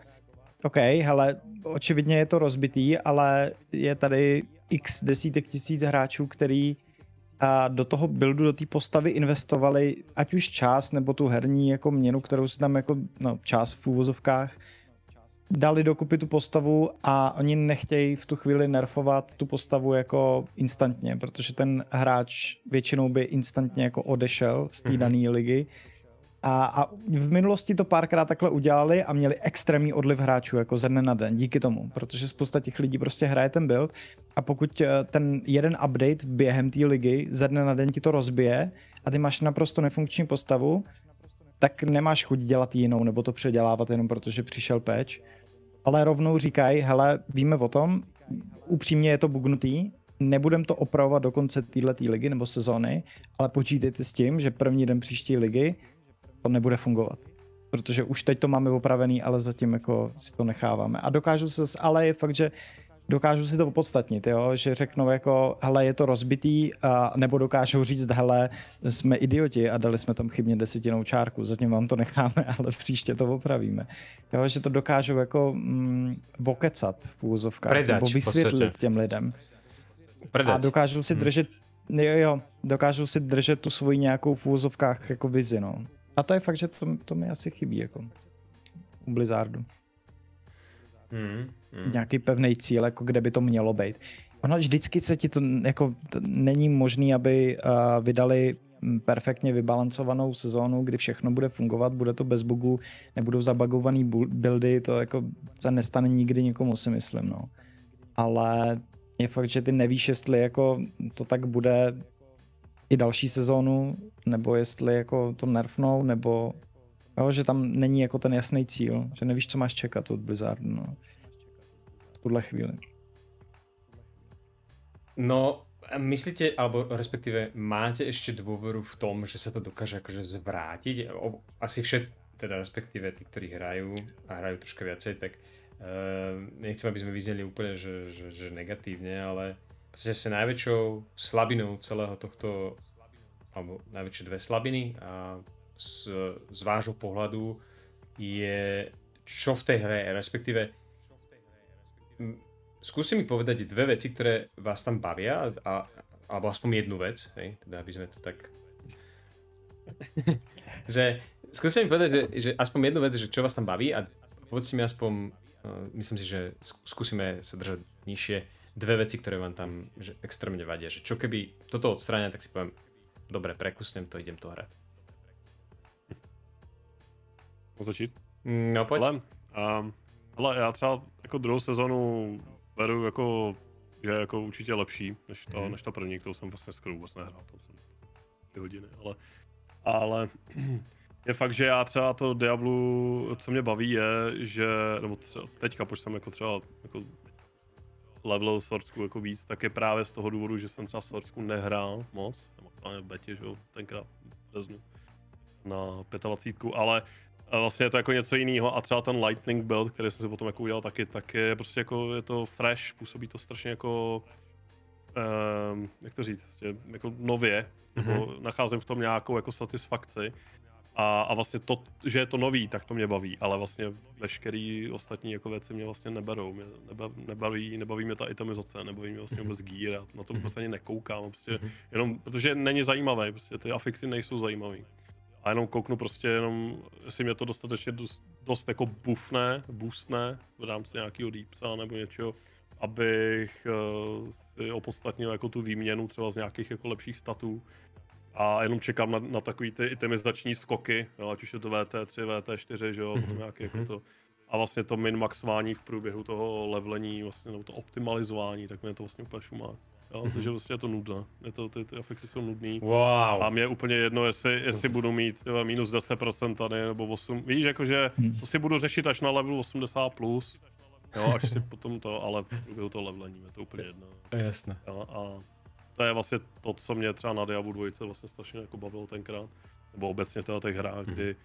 OK, hele, očividně je to rozbitý, ale je tady x desítek tisíc hráčů, který a do toho buildu, do té postavy investovali ať už čas nebo tu herní jako měnu, kterou si tam jako, no čas v úvozovkách, dali dokupy tu postavu a oni nechtějí v tu chvíli nerfovat tu postavu jako instantně, protože ten hráč většinou by instantně jako odešel z té mhm. dané ligy. A, a v minulosti to párkrát takhle udělali a měli extrémní odliv hráčů jako ze dne na den díky tomu, protože spousta těch lidí prostě hraje ten build a pokud eh, ten jeden update během té ligy ze dne na den ti to rozbije a ty máš naprosto nefunkční postavu, tak nemáš chuť dělat jinou nebo to předělávat jenom protože přišel peč. Ale rovnou říkají, hele, víme o tom, upřímně je to bugnutý, nebudem to opravovat do konce této ligy nebo sezóny, ale počítejte s tím, že první den příští ligy to nebude fungovat. Protože už teď to máme opravený, ale zatím jako si to necháváme. A dokážu se, ale je fakt, že dokážu si to opodstatnit, jo? že řeknou jako, hele, je to rozbitý, a, nebo dokážou říct, hele, jsme idioti a dali jsme tam chybně desetinou čárku, zatím vám to necháme, (laughs) ale příště to opravíme. Jo? Že to dokážou jako mm, vokecat v půzovkách, Predač, nebo vysvětlit těm lidem. Predač. A dokážou si hmm. držet, hmm. jo, jo, dokážou si držet tu svoji nějakou v půzovkách jako vizi, no. A to je fakt, že to, to mi asi chybí, jako u Blizzardu. Mm, mm. Nějaký pevný cíl, jako kde by to mělo být. Ono vždycky se ti to, jako to není možný, aby uh, vydali hm, perfektně vybalancovanou sezónu, kdy všechno bude fungovat, bude to bez bugů, nebudou zabagovaný buildy, to jako se nestane nikdy nikomu, si myslím, no. Ale je fakt, že ty nevíš, jestli jako to tak bude i další sezónu, nebo jestli jako to nerfnou, nebo Jo, že tam není jako ten jasný cíl, že nevíš, co máš čekat od Blizzardu, no. V tuhle chvíli. No, myslíte, alebo respektíve máte ešte dôveru v tom, že sa to dokáže akože zvrátiť? Asi všet, teda respektíve tí, ktorí hrajú a hrajú trošku viacej, tak uh, nechcem, aby sme vyzneli úplne, že, že, že negatívne, ale proste sa najväčšou slabinou celého tohto, alebo najväčšie dve slabiny a z, z vášho pohľadu je, čo v tej hre, respektíve skúsi mi povedať dve veci, ktoré vás tam bavia a, alebo aspoň jednu vec, hej, teda aby sme to tak (laughs) že skúste mi povedať, že, že aspoň jednu vec, že čo vás tam baví a povedzte mi aspoň, uh, myslím si, že skúsime sa držať nižšie, dve veci, ktoré vám tam že extrémne vadia, že čo keby toto odstráňa, tak si poviem, dobre, prekusnem to, idem to hrať začít? Mm, no pojď. Ale, um, ehm, ale já třeba jako druhou sezonu beru jako, že je jako určitě lepší, než ta, hmm. než ta první, kterou jsem vlastně prostě skoro vůbec nehrál, to jsem ty hodiny, ale, ale (clears throat) je fakt, že já třeba to Diablu, co mě baví je, že, nebo třeba teďka, protože jsem jako třeba jako level Sorsku jako víc, tak je právě z toho důvodu, že jsem třeba Sorsku nehrál moc, nebo v betě, že jo, tenkrát v březnu na 25, ale a vlastně je to jako něco jiného a třeba ten Lightning build, který jsem si potom jako udělal taky, tak je prostě jako, je to fresh, působí to strašně jako, um, jak to říct, prostě jako nově, mm-hmm. jako nacházím v tom nějakou jako satisfakci. A, a vlastně to, že je to nový, tak to mě baví, ale vlastně veškerý ostatní jako věci mě vlastně neberou, mě neba, nebaví, nebaví mě ta itemizace, nebaví mě vlastně mhm. vůbec gear, a na to prostě mhm. ani nekoukám, prostě mhm. jenom, protože není zajímavé, prostě ty afixy nejsou zajímavé. A jenom kouknu prostě jenom, jestli mě to dostatečně dost, dost jako bufné, boostné v rámci nějakého deepsa nebo něčeho, abych eh, si opodstatnil jako tu výměnu třeba z nějakých jako lepších statů. A jenom čekám na, na takový ty itemizační skoky, jo, ať už je to VT3, VT4, že jo, mm-hmm. nějaký jako mhm. to. A vlastně to min-maxování v průběhu toho levelení, vlastně, nebo to optimalizování, tak mě to vlastně úplně šumá. Jo, mm-hmm. Takže vlastně je to nudné. Je to, ty, ty afixy jsou nudné. Wow. A mě je úplně jedno, jestli, jestli budu mít jo, eh, minus 10% tady nebo 8. Víš, jakože hmm. to si budu řešit až na level 80+. Plus. Jo, až si potom to, ale v průběhu toho levelení je to úplně jedno. Jasné. Jo, a to je vlastně to, co mě třeba na Diablo 2 vlastně strašně jako bavilo tenkrát. Nebo obecně teda těch hrách, mm-hmm. kdy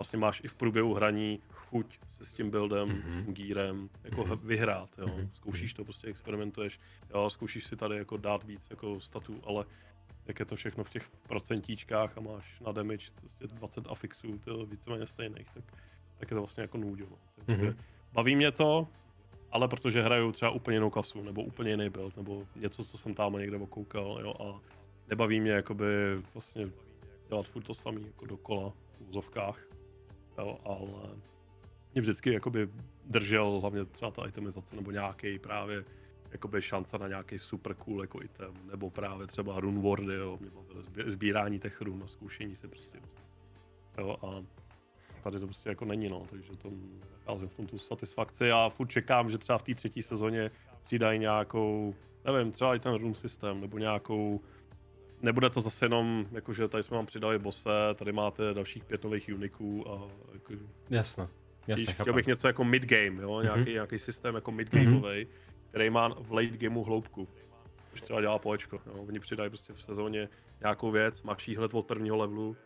vlastně máš i v průběhu hraní chuť se s tím buildem, mm-hmm. s mhm. tím gírem, jako mm-hmm. vyhrát, jo. Mm-hmm. Zkoušíš to, prostě experimentuješ, jo, zkoušíš si tady jako dát víc jako statů, ale jak je to všechno v těch procentíčkách a máš na damage prostě 20 afixů, to víceméně stejných, tak, tak je to vlastně jako nudě, no. mm-hmm. Baví mě to, ale protože hraju třeba úplně jinou kasu, nebo úplně jiný build, nebo něco, co jsem tam někde okoukal, jo, a nebaví mě jakoby vlastně dělat furt to samý, jako dokola v úzovkách jo, ale mě vždycky jakoby držel hlavně třeba ta itemizace nebo nějaký právě jakoby šance na nějaký super cool jako item, nebo právě třeba runwordy jo, mě bavilo sbírání těch run a no, zkoušení si prostě. Jo, a tady to prostě jako není, no, takže to nacházím v tom tu satisfakci a furt čekám, že třeba v té třetí sezóně přidají nějakou, nevím, třeba i ten rune systém, nebo nějakou nebude to zase jenom, jakože tady jsme vám přidali bose, tady máte dalších pět nových uniků a jako, Jasno, jasně. Víš, chtěl bych něco jako mid-game, jo? Mm-hmm. Nějaký, nějaký systém jako mid mm-hmm. který má v late gameu hloubku. Už třeba dělá polečko, jo? Oni přidají prostě v sezóně nějakou věc, máš hled od prvního levelu,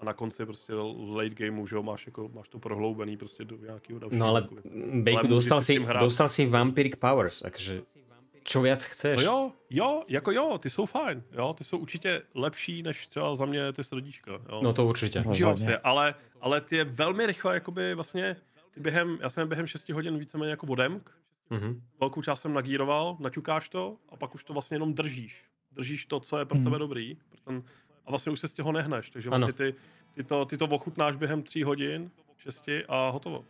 a na konci prostě late gameu, že jo, máš, jako, máš to prohloubený prostě do nějakého dalšího. No ale, Bejku, dostal si, dostal si Vampiric Powers, takže člověc chceš. No jo, jo, jako jo, ty jsou fajn, jo, ty jsou určitě lepší než třeba za mě ty srdíčka, jo. No to určitě. No, vlastně, ale, ale ty je velmi rychle, jakoby vlastně, ty během, já jsem během 6 hodin víceméně jako vodemk, mm-hmm. velkou část jsem nagíroval, naťukáš to a pak už to vlastně jenom držíš. Držíš to, co je pro mm. dobrý, pro ten, a vlastně už se z těho nehneš, takže vlastně ty, ty, to, ty to ochutnáš během 3 hodin, 6 a hotovo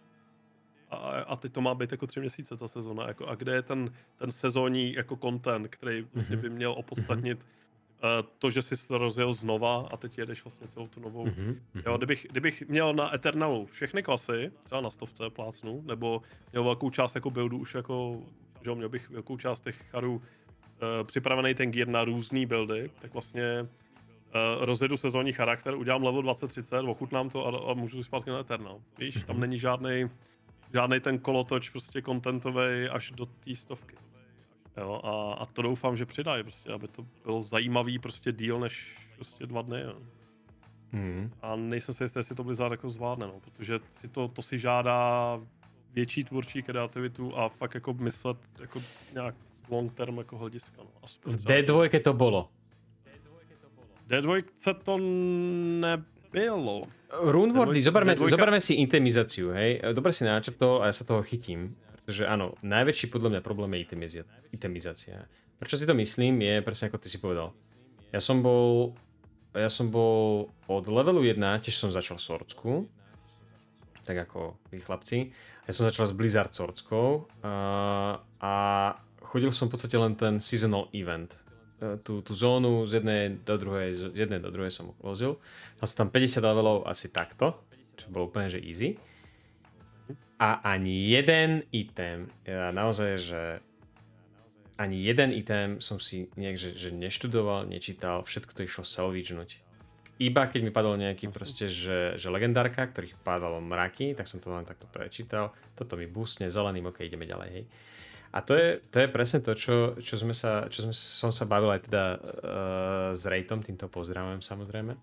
a, a teď to má být jako tři měsíce ta sezona, jako a kde je ten, ten sezónní jako content, který vlastně mhm. by měl mhm. opodstatnit uh, to, že jsi to rozjel znova a teď jedeš vlastně celou tu novou. Mhm. Jo, kdybych, kdybych měl na Eternalu všechny klasy, třeba na stovce plácnu, nebo měl velkou část jako buildu už jako, že měl bych velkou část těch charů uh, připravený ten gear na různé buildy, tak vlastně Uh, rozjedu sezónní charakter, udělám level 20-30, ochutnám to a, a můžu zpátky na Eternal. Víš, tam není žádný žádný ten kolotoč prostě kontentový až do té stovky. Jo, a, a, to doufám, že přidají, prostě, aby to byl zajímavý prostě díl než prostě dva dny. Jo. Hmm. A nejsem si jistý, jestli to Blizzard jako zvládne, no, protože si to, to si žádá větší tvůrčí kreativitu a fakt jako myslet jako nějak long term jako hlediska. No, aspoň v D2 to bylo. D2 to nebylo bylo. Runwordy, zoberme, zoberme si itemizaci, hej. Dobre si načrtol a ja sa toho chytím. Protože ano, najväčší podľa mňa problém je itemizácia. itemizácia. Prečo si to myslím je presne ako ty si povedal. Ja som bol ja som bol od levelu 1, tiež som začal sorcku, tak ako vy chlapci. Ja som začal s Blizzard sorckou a, a chodil som v podstate len ten seasonal event, tú, tú zónu z jednej do druhej, z jednej do druhej som vozil. Mal som tam 50 levelov asi takto, čo bolo úplne, že easy. A ani jeden item, ja naozaj, že ani jeden item som si nejak, že, že neštudoval, nečítal, všetko to išlo salvagenúť. Iba keď mi padol nejaký proste, že, že legendárka, ktorých padalo mraky, tak som to len takto prečítal. Toto mi busne zeleným, ok, ideme ďalej, hej. A to je, to je presne to, čo, čo, sme sa, čo sme, som sa bavil aj teda uh, s Rejtom, týmto pozdravujem samozrejme,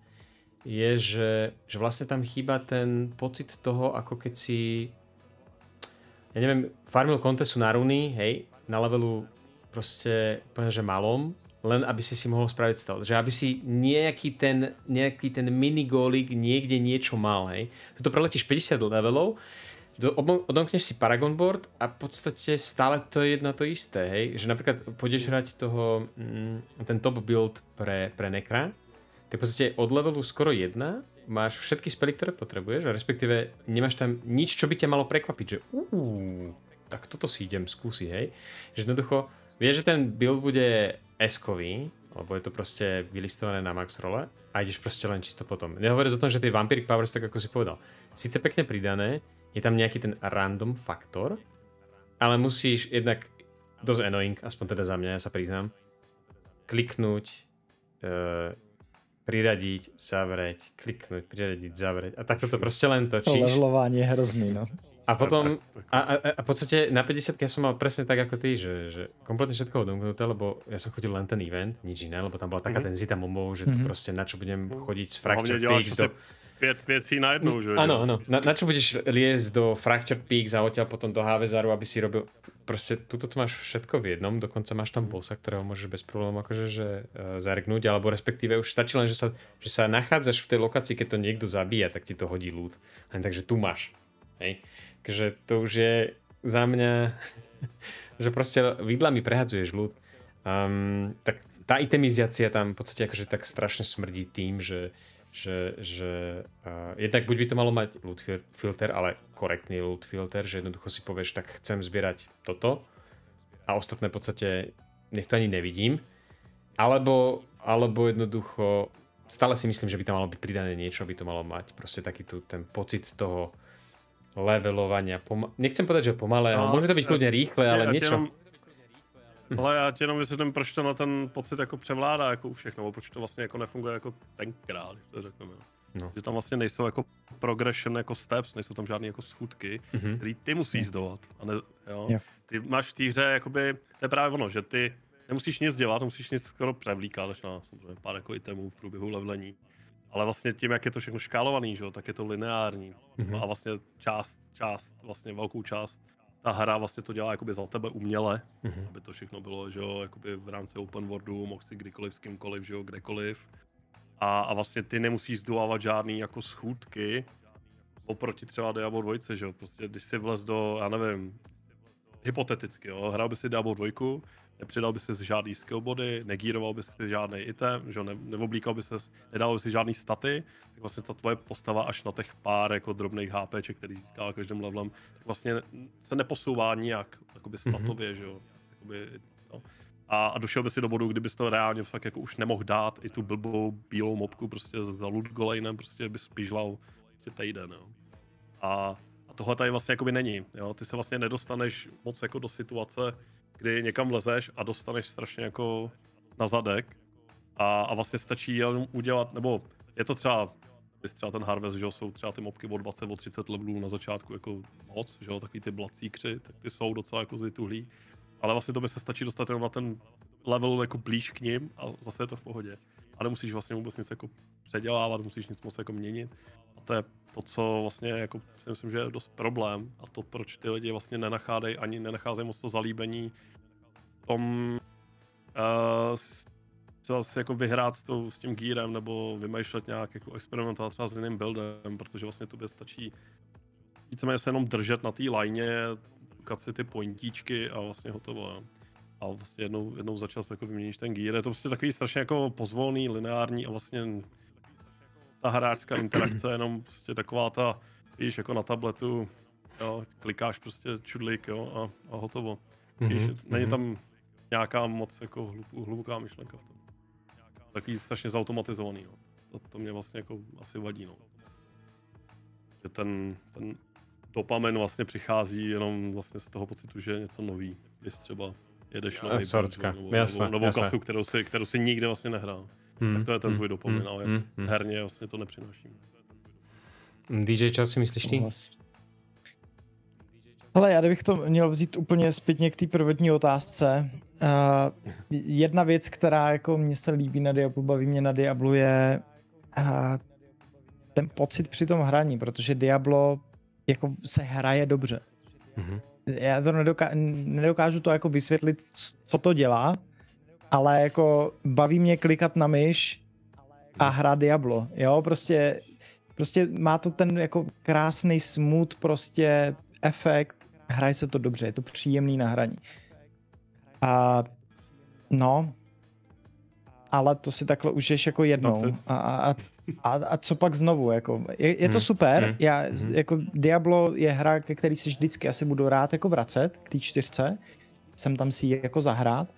je, že, že vlastne tam chýba ten pocit toho, ako keď si, ja neviem, farmil kontesu na runy, hej, na levelu proste úplne, že malom, len aby si si mohol spraviť stealth. Že aby si nejaký ten, nejaký ten minigólik niekde niečo mal, hej. Toto preletíš 50 levelov, do, odomkneš si Paragon Board a v podstate stále to je jedno to isté, hej? Že napríklad pôjdeš hrať toho, mm, ten top build pre, pre Nekra, tak v podstate od levelu skoro jedna, máš všetky spely, ktoré potrebuješ, a respektíve nemáš tam nič, čo by ťa malo prekvapiť, že uh, tak toto si idem skúsiť, hej? Že jednoducho, vieš, že ten build bude eskový, lebo je to proste vylistované na max role a ideš proste len čisto potom. Nehovoríš o tom, že tie Vampiric Powers, tak ako si povedal, síce pekne pridané, je tam nějaký ten random faktor, ale musíš jednak, dost annoying, aspoň teda za mňa, ja sa priznám, kliknúť, uh, eh, priradiť, zavrieť, kliknúť, priradiť, zavrieť. A takto to prostě len točíš. To levelování je hrozný, no. A potom, a, a, a v podstate na 50 ja som mal presne tak ako ty, že, že kompletne všetko odomknuté, lebo ja som chodil len ten event, nič iné, lebo tam bola taká mm-hmm. denzita momov, že to mhm. proste na čo budem no, chodiť z no, Fracture no, Peaks do... Pět věcí najednou, že? Ano, ano. Na, na čo budeš liest do Fracture Peaks a odtiaľ potom do Havezaru, aby si robil... Proste tuto to máš všetko v jednom, dokonca máš tam mhm. bossa, ktorého môžeš bez problémov akože že, uh, e, zargnúť, alebo respektíve už stačí len, že sa, že sa nachádzaš v tej lokácii, keď to niekto zabíja, tak ti to hodí loot. Len takže tu máš. Hej. Takže to už je za mňa, (laughs) že proste mi prehadzuješ ľud. Um, tak tá itemizácia tam v podstate akože tak strašne smrdí tým, že, že, že uh, jednak buď by to malo mať loot filter, ale korektný loot filter, že jednoducho si povieš, tak chcem zbierať toto a ostatné v podstate nech to ani nevidím. Alebo, alebo jednoducho stále si myslím, že by tam malo byť pridané niečo, by to malo mať proste taký tu, ten pocit toho levelovania. Pom- Nechcem povedať, že pomalé, no, môže to být kľudne rýchle, ale já niečo. Jenom, ale no, já ti jenom vysvětlím, proč to na ten pocit jako převládá jako u všech, nebo proč to vlastně jako nefunguje jako tenkrát, když to řekneme. No. Že tam vlastně nejsou jako progression jako steps, nejsou tam žádné jako schůdky, mm-hmm. které ty musíš zdovat. A ne, jo? Yeah. Ty máš v té hře, jakoby, to je právě ono, že ty nemusíš nic dělat, musíš nic skoro převlíkat, až na samozřejmě pár jako itemů v průběhu levlení. Ale vlastně tím, jak je to všechno škálovaný, že, tak je to lineární. Mm-hmm. A vlastně část, část, vlastně velkou část, ta hra vlastně to dělá jakoby za tebe uměle, mm-hmm. aby to všechno bylo, že jakoby v rámci open worldu, mohl si kdykoliv s kýmkoliv, že jo, kdekoliv. A, a vlastně ty nemusíš zdolávat žádný jako schůdky, oproti třeba Diablo 2, že jo, prostě když si vlez do, já nevím, hypoteticky, jo, hrál by si Diablo 2, nepřidal by si žádný skill body, negíroval by si žádný item, že ne, neoblíkal by se, nedal by si žádný staty, tak vlastně ta tvoje postava až na těch pár jako drobných HP, který získá každým levelem, tak vlastně se neposouvá nijak jakoby mhm. statově, mm-hmm. že jo. Jakoby, no. a, a došel by si do bodu, kdybys to reálně fakt jako už nemohl dát i tu blbou bílou mobku prostě za loot golejnem, prostě by spížlal prostě týden, jo. A, a tohle tady vlastně jakoby není, jo. Ty se vlastně nedostaneš moc jako do situace, kdy někam lezeš a dostaneš strašně jako na zadek a, a vlastně stačí jenom udělat, nebo je to třeba třeba ten Harvest, že jo, jsou třeba ty mobky o 20, o 30 levelů na začátku jako moc, že jo, takový ty blací kři, tak ty jsou docela jako zlituhlí, ale vlastně to by se stačí dostat jenom na ten level jako blíž k ním a zase je to v pohodě a nemusíš vlastně vůbec nic jako předělávat, musíš nic moc jako měnit. A to je to, co vlastně jako si myslím, že je dost problém a to, proč ty lidi vlastně nenacházejí ani nenacházejí moc to zalíbení v tom uh, třeba si jako vyhrát s, s tím gírem nebo vymýšlet nějak jako experimentovat třeba s jiným buildem, protože vlastně by stačí víceméně se jenom držet na té lajně, si ty pointíčky a vlastně hotovo. Jo a vlastně jednou, jednou za čas jako vyměníš ten gear. Je to prostě takový strašně jako pozvolný, lineární a vlastně ta hráčská interakce je jenom prostě taková ta, víš, jako na tabletu, jo, klikáš prostě čudlik, jo, a, a hotovo. Mhm, víš, mm-hmm. není mhm. tam nějaká moc jako hlubu, hluboká myšlenka v tom. Takový strašně zautomatizovaný, no. To, to mě vlastně jako asi vadí, no. Že ten, ten dopamin vlastně přichází jenom vlastně z toho pocitu, že je něco nový. Když třeba jedeš nový eh, Sorcka. Nebo, jasné, novou jasné. kasu, kterou si, kterou si nikdy vlastně nehrál. Hmm. Tak to je ten hmm. tvůj dopamin, hmm. ale hmm. herně vlastně to nepřináší. DJ, čas si myslíš ty? Ale já bych to měl vzít úplně zpětně k té prvotní otázce. Uh, jedna věc, která jako mě se líbí na Diablu, baví mě na Diablu, je uh, ten pocit při tom hraní, protože Diablo jako se hraje dobře. Mm-hmm já to nedoká, nedokážu to jako vysvětlit, co to dělá, ale jako baví mě klikat na myš a hrát Diablo, jo, prostě, prostě má to ten jako krásný smut prostě efekt, hraje se to dobře, je to příjemný na hraní. A no, ale to si takhle užiješ jako jednou. A, a, a, a co pak znovu, jako, je, je to hmm. super, hmm. já, hmm. jako Diablo je hra, ke který si vždycky asi budu rád jako vracet, k té čtyřce, jsem tam si jako zahrát,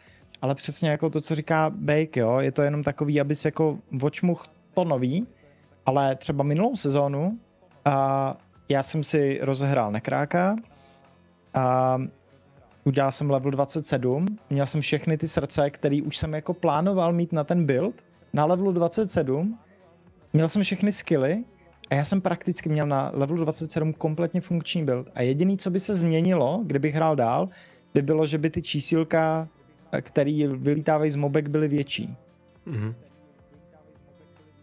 ale přesně jako to, co říká Bake, jo, je to jenom takový, aby se jako vočmuch to nový, ale třeba minulou sezónu a já jsem si rozehrál Nekráka a udělal jsem level 27, měl jsem všechny ty srdce, které už jsem jako plánoval mít na ten build, na levelu 27, měl jsem všechny skilly a já jsem prakticky měl na levelu 27 kompletně funkční build a jediný, co by se změnilo, kdybych hrál dál, by bylo, že by ty čísílka, eh, který vylítávají z mobek, byly větší. Mm-hmm.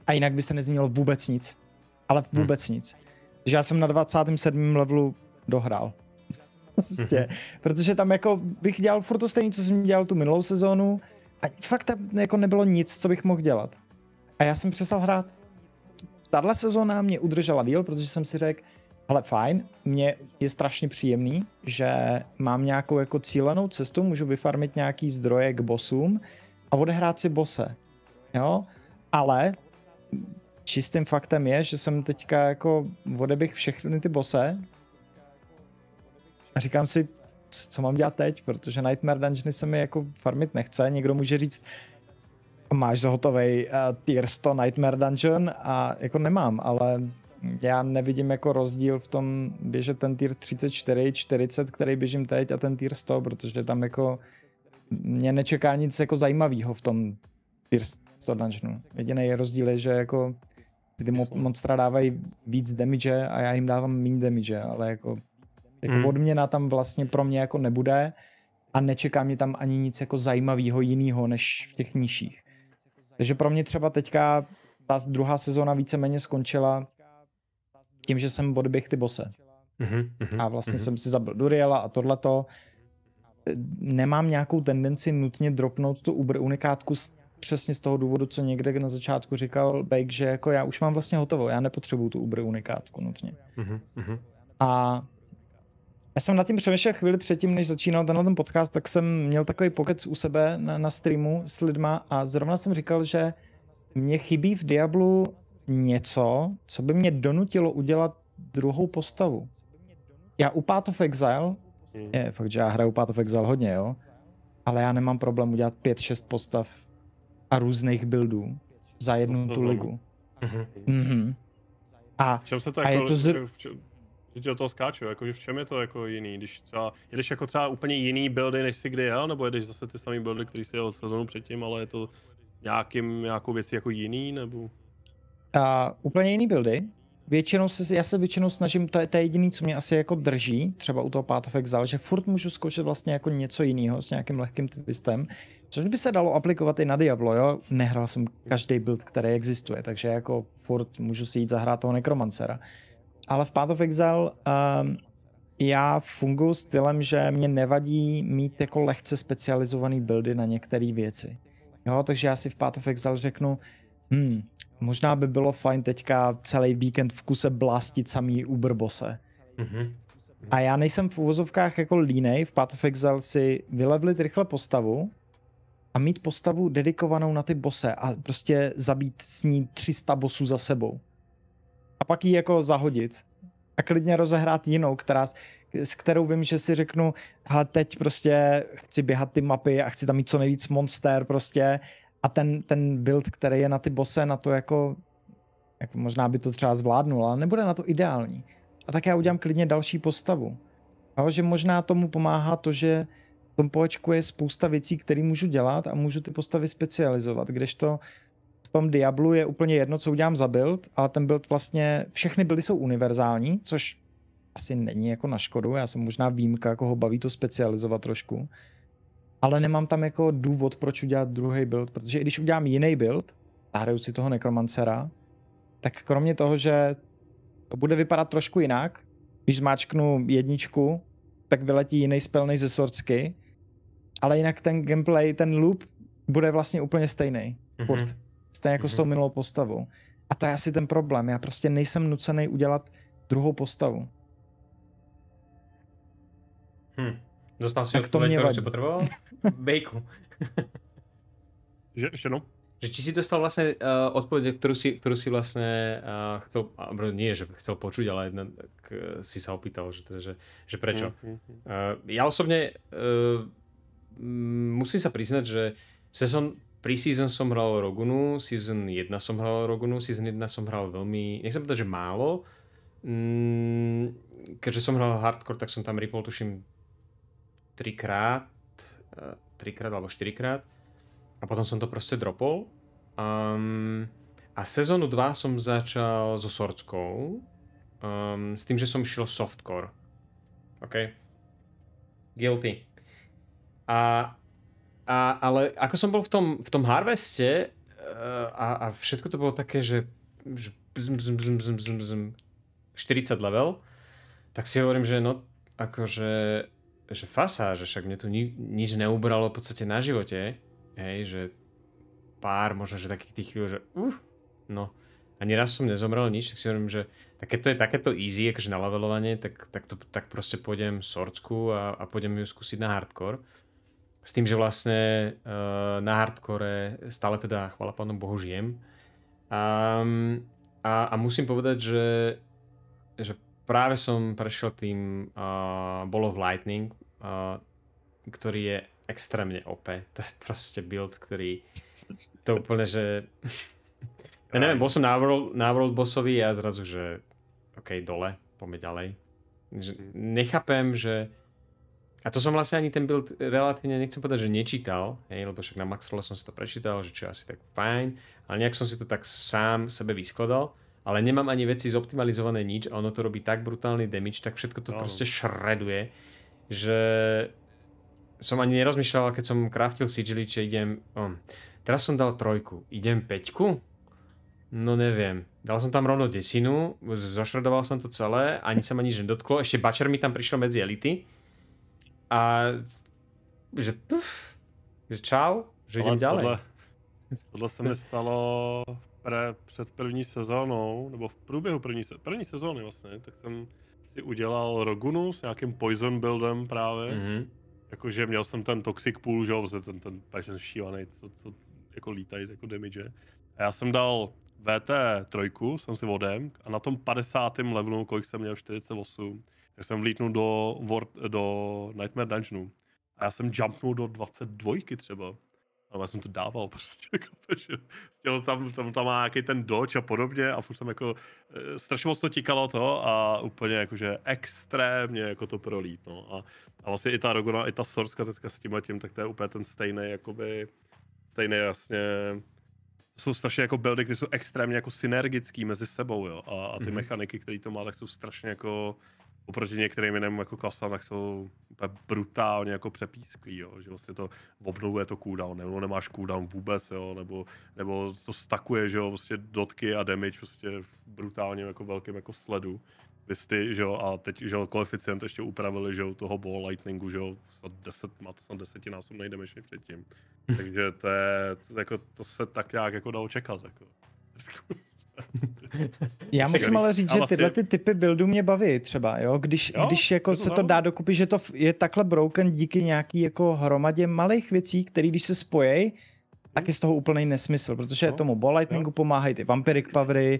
A jinak by se nezměnilo vůbec nic. Ale vůbec mm. nic. Že já jsem na 27. levelu dohrál prostě. Mhm. Protože tam jako bych dělal furt to stejné, co jsem dělal tu minulou sezónu a fakt tam jako nebylo nic, co bych mohl dělat. A já jsem přestal hrát. Tahle sezóna mě udržela díl, protože jsem si řekl, ale fajn, mě je strašně příjemný, že mám nějakou jako cílenou cestu, můžu vyfarmit nějaký zdroje k bosům a odehrát si bose. Jo? Ale čistým faktem je, že jsem teďka jako odeběh všechny ty bose, a říkám si, co mám dělat teď, protože Nightmare Dungeony se mi jako farmit nechce. Někdo může říct, máš zahotovej uh, tier 100 Nightmare Dungeon a jako nemám, ale já nevidím jako rozdíl v tom běžet ten tier 34, 40, který běžím teď a ten tier 100, protože tam jako mě nečeká nic jako zajímavého v tom tier 100 dungeonu. Jediný rozdíl je, že jako ty monstra dávají víc damage a já jim dávám méně damage, ale jako tak hmm. odměna tam vlastně pro mě jako nebude a nečeká mě tam ani nic jako zajímavého jiného než v těch nižších. Takže pro mě třeba teďka ta druhá sezóna víceméně skončila tím, že jsem odběh ty bose. Mm-hmm, a vlastně mm-hmm. jsem si zabil Duriela a tohleto. Nemám nějakou tendenci nutně dropnout tu Uber unikátku z, přesně z toho důvodu, co někde na začátku říkal Bejk, že jako já už mám vlastně hotovo, já nepotřebuju tu Uber unikátku nutně. Mm-hmm. A já jsem nad tím přemýšlel chvíli předtím, než začínal tenhle ten podcast, tak jsem měl takový pokec u sebe na, na streamu s lidma a zrovna jsem říkal, že mě chybí v Diablu něco, co by mě donutilo udělat druhou postavu. Já u Path of Exile, hmm. je fakt, že já hraju Path of Exile hodně, jo, ale já nemám problém udělat 5-6 postav a různých buildů za jednu tu ligu. Mm-hmm. A, v čem se to a jako, je to zr... v čem, že ti do toho skáču, jakože v čem je to jako jiný, když třeba, jedeš jako třeba úplně jiný buildy, než si kdy jel, nebo jedeš zase ty samý buildy, který si jel sezonu předtím, ale je to nějakým, nějakou věcí jako jiný, nebo? A, úplně jiný buildy, Většinou se, já se většinou snažím, to je, to je jediný, co mě asi jako drží, třeba u toho Path of Exile, že furt můžu zkoušet vlastně jako něco jiného s nějakým lehkým twistem, což by se dalo aplikovat i na Diablo, jo? Nehrál jsem každý build, který existuje, takže jako furt můžu si jít zahrát toho nekromancera ale v Path of Exile um, já funguji stylem, že mě nevadí mít jako lehce specializovaný buildy na některé věci. Jo, takže já si v Path of Exile řeknu, hmm, možná by bylo fajn teďka celý víkend v kuse blastit samý bose. Mm-hmm. A já nejsem v uvozovkách jako línej, v Path of Exile si vylevlit rychle postavu a mít postavu dedikovanou na ty bose a prostě zabít s ní 300 bosů za sebou a pak ji jako zahodit a klidně rozehrát jinou, která, s kterou vím, že si řeknu, hele, teď prostě chci běhat ty mapy a chci tam mít co nejvíc monster prostě a ten, ten build, který je na ty bose, na to jako, jako možná by to třeba zvládnul, ale nebude na to ideální. A tak já udělám klidně další postavu. Jo, že možná tomu pomáhá to, že v tom poečku je spousta věcí, které můžu dělat a můžu ty postavy specializovat, kdežto tom Diablu je úplně jedno, co udělám za build, ale ten build vlastně, všechny buildy jsou univerzální, což asi není jako na škodu, já jsem možná výjimka, jako ho baví to specializovat trošku. Ale nemám tam jako důvod, proč udělat druhý build, protože i když udělám jiný build, zahraju si toho nekromancera, tak kromě toho, že to bude vypadat trošku jinak, když zmáčknu jedničku, tak vyletí jiný spell než ze sorcky, ale jinak ten gameplay, ten loop bude vlastně úplně stejný. Mm-hmm. Stejně jako mm-hmm. s tou mhm. minulou postavou. A to je asi ten problém. Já prostě nejsem nucený udělat druhou postavu. Hm. Dostal si to mě kterou potřeboval? (laughs) Bejku. Že, ještě no? Že či si dostal vlastně uh, odpověď, kterou si, kterou si vlastně uh, chcel, alebo nie, že chcel počuť, ale jedna, tak, eh, si sa opýtal, že, že, že prečo. Mm-hmm. Uh, já osobně uh, musím sa priznať, že sezon Pre-season som hral Rogunu, Season 1 som hral Rogunu, Season 1 som hral veľmi, nech sa povedať, že málo. Mm, keďže som hral hardcore, tak som tam ripol tuším trikrát, eh, trikrát alebo štyrikrát. A potom som to proste dropol. Um, a sezónu 2 som začal so Sordskou, um, ehm, s tým, že som šiel softcore. OK? Guilty. A a, ale ako som bol v tom, v tom Harveste eh, a, a všetko to bolo také, že, že bzm, bzm, bzm, bzm, bzm, bzm, 40 level, tak si hovorím, že no, akože že fasa, že však mne tu ni, nič neubralo v podstate na živote, hej, že pár, možno, že takých tých chvíľ, že uh, no. Ani raz som nezomrel nič, tak si hovorím, že tak keď to je takéto easy, akože na levelovanie, tak, tak, to, tak proste pôjdem sorcku a, a pôjdem ju skúsiť na hardcore. S tým, že vlastne uh, na hardcore stále teda, chvála pánom Bohu, žijem. A, a, a musím povedať, že, že práve som prešiel tým uh, Ball of Lightning, uh, ktorý je extrémne OP. To je proste build, ktorý to úplne, že... (laughs) ja neviem, bol som na world, na world bossovi a zrazu, že OK, dole, poďme ďalej. Že mhm. nechápem, že a to som vlastne ani ten build relatívne, nechcem povedať, že nečítal, hej, lebo však na Maxrole som si to prečítal, že čo asi tak fajn, ale nejak som si to tak sám sebe vyskladal, ale nemám ani veci zoptimalizované nič a ono to robí tak brutálny damage, tak všetko to no. proste šreduje, že som ani nerozmýšľal, keď som craftil sigily, že idem, oh, teraz som dal trojku, idem peťku? No neviem. Dal som tam rovno desinu, zašredoval som to celé, ani sa ma nič nedotklo, ešte Bačer mi tam prišiel medzi elity, a že puf, že čau, že jdem ďalej. Tohle, tohle se mi stalo pre, před první sezónou, nebo v průběhu první, se, první sezóny vlastně, tak jsem si udělal Rogunu s nějakým poison buildem právě. Mm-hmm. Jakože měl jsem ten toxic pool, že jo, ten, ten, ten šívaný, co, co jako lítají, jako damage. A já jsem dal VT3, jsem si vodem, a na tom 50. levelu, kolik jsem měl, 48, tak jsem vlítnul do, World, do Nightmare Dungeonu. A já jsem jumpnul do 22 třeba. Ale já jsem to dával prostě, jako, (laughs) chtěl tam, tam, tam má nějaký ten doč a podobně a furt jsem jako, eh, strašně moc to tíkalo to a úplně jakože extrémně jako to prolít, no. A, a vlastně i ta Rogona, i ta Sorska teďka s tím tím, tak to je úplně ten stejný, jakoby, stejný jasně, jsou strašně jako buildy, které jsou extrémně jako synergický mezi sebou, jo. A, a ty mm-hmm. mechaniky, které to má, tak jsou strašně jako, oproti některým jiným jako klasám, tak jsou úplně brutálně jako přepísklí, jo, že vlastně to obnovuje to cooldown, nebo nemáš cooldown vůbec, jo, nebo, nebo to stakuje, že jo, vlastně dotky a damage vlastně v brutálním jako velkém jako sledu, listy, že jo, a teď, že jo, koeficient ještě upravili, že jo, toho ball lightningu, že jo, snad 10, má to snad desetinásobný damage než předtím. (laughs) Takže to je, to, jako, to se tak nějak jako dalo čekat, jako. (laughs) Já musím ale říct, že tyhle ty typy buildů mě baví třeba, jo? Když, jo, když jako to se to dá dokupit, že to je takhle broken díky nějaký jako hromadě malých věcí, které když se spojejí, tak je z toho úplný nesmysl, protože no, tomu ball lightningu jo. pomáhají ty vampiric powery,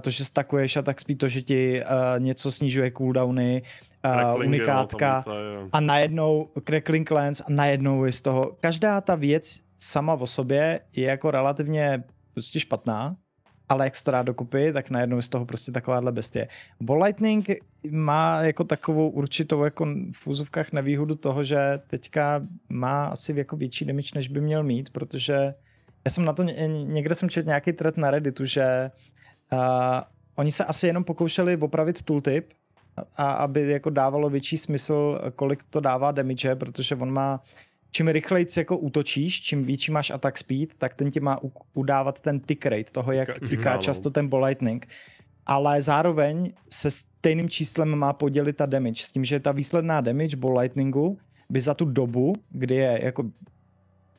to, že stakuješ a tak spí to, že ti uh, něco snižuje cooldowny, uh, unikátka jo, je, a najednou crackling lens a najednou je z toho. Každá ta věc sama o sobě je jako relativně prostě špatná, ale jak se to dá dokupy, tak najednou je z toho prostě takováhle bestie. Bo Lightning má jako takovou určitou jako v úzovkách nevýhodu toho, že teďka má asi jako větší damage, než by měl mít, protože já jsem na to, někde jsem četl nějaký thread na Redditu, že uh, oni se asi jenom pokoušeli opravit tooltip, a aby jako dávalo větší smysl, kolik to dává damage, protože on má uh, čím rychleji jako útočíš, čím víc máš attack speed, tak ten ti má udávat ten tick rate toho, jak tiká často ten ball lightning. Ale zároveň se stejným číslem má podělit ta damage, s tím, že ta výsledná damage ball lightningu by za tu dobu, kdy je jako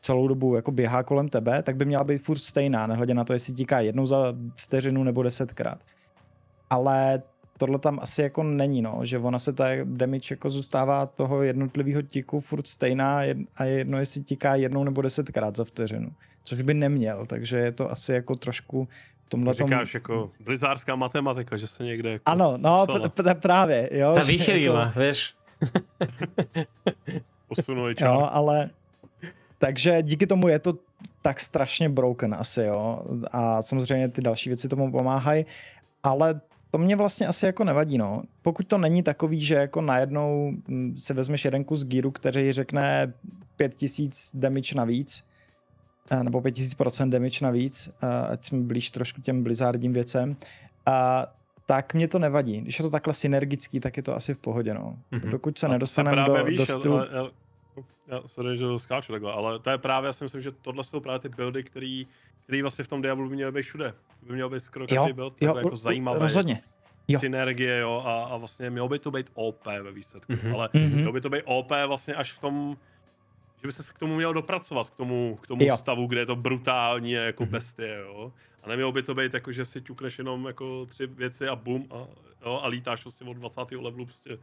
celou dobu jako běhá kolem tebe, tak by měla být furt stejná, nehledě na to, jestli tiká jednou za vteřinu nebo desetkrát. Ale tohle tam asi jako není, no, že ona se ta damage jako zůstává toho jednotlivého tiku furt stejná a jedno jestli tiká jednou nebo desetkrát za vteřinu, což by neměl, takže je to asi jako trošku tomhle tom... Říkáš jako blizárská matematika, že se někde jako Ano, no právě, jo. Za vychylila, jako- víš. (laughs) Posunuli čár. Jo, ale... Takže díky tomu je to tak strašně broken asi, jo. A samozřejmě ty další věci tomu pomáhají, ale to mě vlastně asi jako nevadí, no. Pokud to není takový, že jako najednou mm, se vezmeš jeden kus gíru, který řekne 5000 damage navíc, eh, nebo 5000% damage navíc, eh, ať jsme blíž trošku těm blizzardním věcem, a tak mě to nevadí. Když je to takhle synergický, tak je to asi v pohodě, no. Mm-hmm. Dokud se nedostaneme do, do stylu... Ale, ale já sorry, že to skáču takhle, ale to je právě, já si myslím, že tohle jsou právě ty buildy, který, který vlastně v tom Diablu by měl být všude. By měl být skoro každý build, jo, jako zajímavé. Rozhodně. Jo. Synergie, jo, a, a vlastně mělo by to být OP ve výsledku, mm-hmm. ale mm-hmm. mělo by to být OP vlastně až v tom, že by se k tomu měl dopracovat, k tomu, k tomu jo. stavu, kde je to brutální jako mm-hmm. bestie, jo. A nemělo by to být jako, že si ťukneš jenom jako tři věci a bum a, jo, a lítáš vlastně od 20. levelu prostě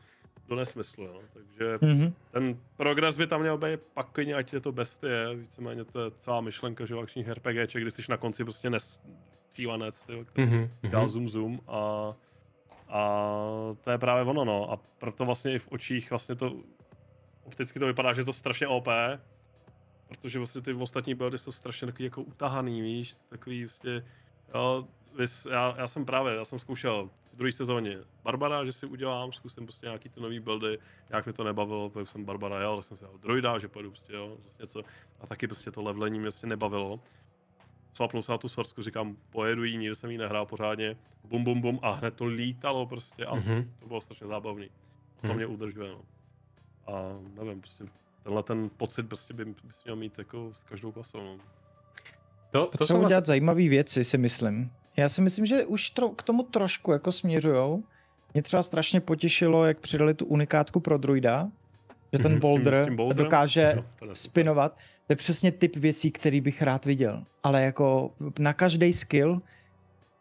do nesmyslu, jo. Takže mm-hmm. ten progres by tam měl být pak klidně, ať je to bestie, víceméně to je celá myšlenka, že akčních RPGček, když jsi na konci prostě nes, šívanec, který mm-hmm. dělal mhm. zoom zoom a, a to je právě ono, no. A proto vlastně i v očích vlastně to opticky to vypadá, že je to strašně OP, protože vlastně ty ostatní buildy jsou strašně takový jako utahaný, víš, takový vlastně, jo, vys, já, já, jsem právě, já jsem zkoušel v druhé sezóně Barbara, že si udělám, zkusím prostě nějaký ty nový buildy, nějak mi to nebavilo, protože jsem Barbara jel, tak jsem si dal droida, že pojedu prostě, jo, prostě něco. A taky prostě to levelení mě prostě nebavilo. Svapnul se na tu sorsku, říkám, pojedu jí, nikdy jsem jí nehrál pořádně, bum, bum, bum, a hned to lítalo prostě a mm-hmm. to bylo strašně zábavný. To mm-hmm. mě udržuje, no. A nevím, prostě tenhle ten pocit prostě by, bys měl mít jako s každou klasou, no. To, to, jsou udělat udělat zajímavé věci, si myslím. Já si myslím, že už tro, k tomu trošku jako směřujou. Mě třeba strašně potěšilo, jak přidali tu unikátku pro druida, že ten mhm, boulder dokáže spinovat. To je přesně typ věcí, který bych rád viděl. Ale jako na každý skill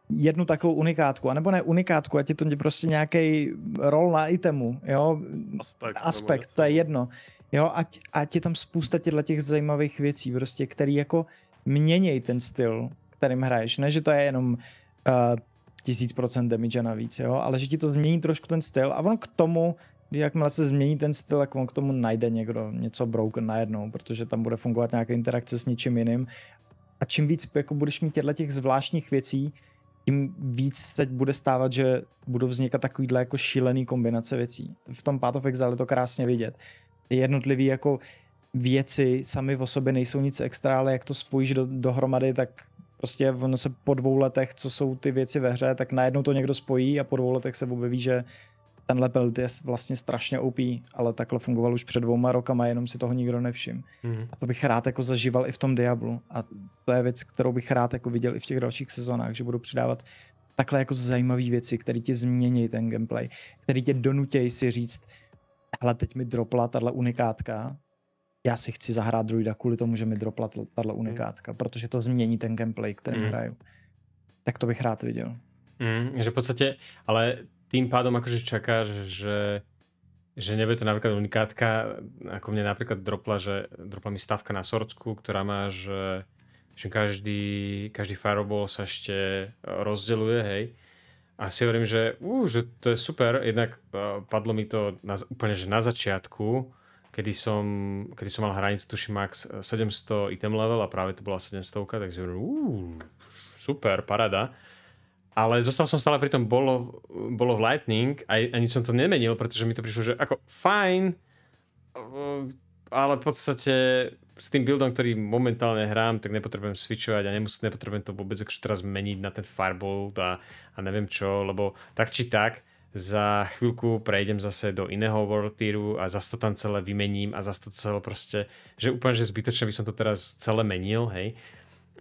jednu takovou unikátku, anebo ne unikátku, ať je to prostě nějaký rol na itemu, jo? Aspekt, Aspekt to je no. jedno. Jo, ať, ať je tam spousta těchto těch zajímavých věcí, prostě, který jako měnějí ten styl kterým hraješ. Ne, že to je jenom eh, tisíc uh, procent damage navíc, jo, ale že ti to změní trošku ten styl a on k tomu, jakmile se změní ten styl, tak on k tomu najde někdo něco broken najednou, protože tam bude fungovat nějaká interakce s něčím jiným a čím víc jako budeš mít těchto těch zvláštních věcí, tím víc se bude stávat, že budou vznikat takovýhle jako šílený kombinace věcí. V tom Path of Exile je to krásně vidět. Jednotlivý jako věci sami v sobě nejsou nic extra, ale jak to spojíš do, dohromady, tak Prostě ono se po dvou letech, co jsou ty věci ve hře, tak najednou to někdo spojí a po dvou letech se objeví, že tenhle build je vlastně strašně OP, ale takhle fungoval už před dvouma rokama, jenom si toho nikdo nevšim. Mm. A to bych rád jako zažíval i v tom Diablu. A to je věc, kterou bych rád jako viděl i v těch dalších sezónách, že budu přidávat takhle jako zajímavé věci, které ti změní ten gameplay, které tě donutějí si říct, hele, teď mi dropla tahle unikátka, já si chci zahrát druida kvůli tomu, že mi dropla tato mm. unikátka, mm. protože to změní ten gameplay, který mm. hraju. Tak to bych rád viděl. Mm, že v podstatě, ale tým pádom akože čakáš, že že nebude to napríklad unikátka, ako mne napríklad dropla, že dropla mi stavka na Sorcku, ktorá má, že, že každý, každý fireball sa ešte rozdeluje, hej. A si hovorím, že, uh, že to je super, jednak eh, padlo mi to na, úplne že na začiatku kedy som, kedy som mal hranicu, tuším max 700 eh, item level a právě to byla 700, takže uh, super, parada. Ale zostal som stále pri tom bolo, bolo v Lightning a ani som to nemenil, pretože mi to prišlo, že ako fajn, eh, ale v podstate s tým buildom, ktorý momentálne hrám, tak nepotrebujem switchovať a nemus- nepotrebujem to vôbec teraz meniť na ten fireball a, a neviem čo, lebo tak či tak, za chvíľku prejdem zase do iného World Tieru a zase to tam celé vymením a zase to celé prostě, že úplně že zbytočne by som to teraz celé menil, hej.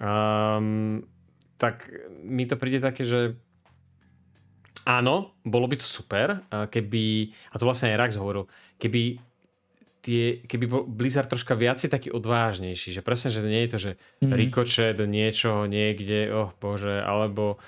Um, tak mi to príde také, že áno, bolo by to super, keby, a to vlastne aj Rax hovoril, keby tie, keby bol Blizzard troška je taký odvážnejší, že presne, že nie je to, že mm. rikočet niečo niekde, oh bože, alebo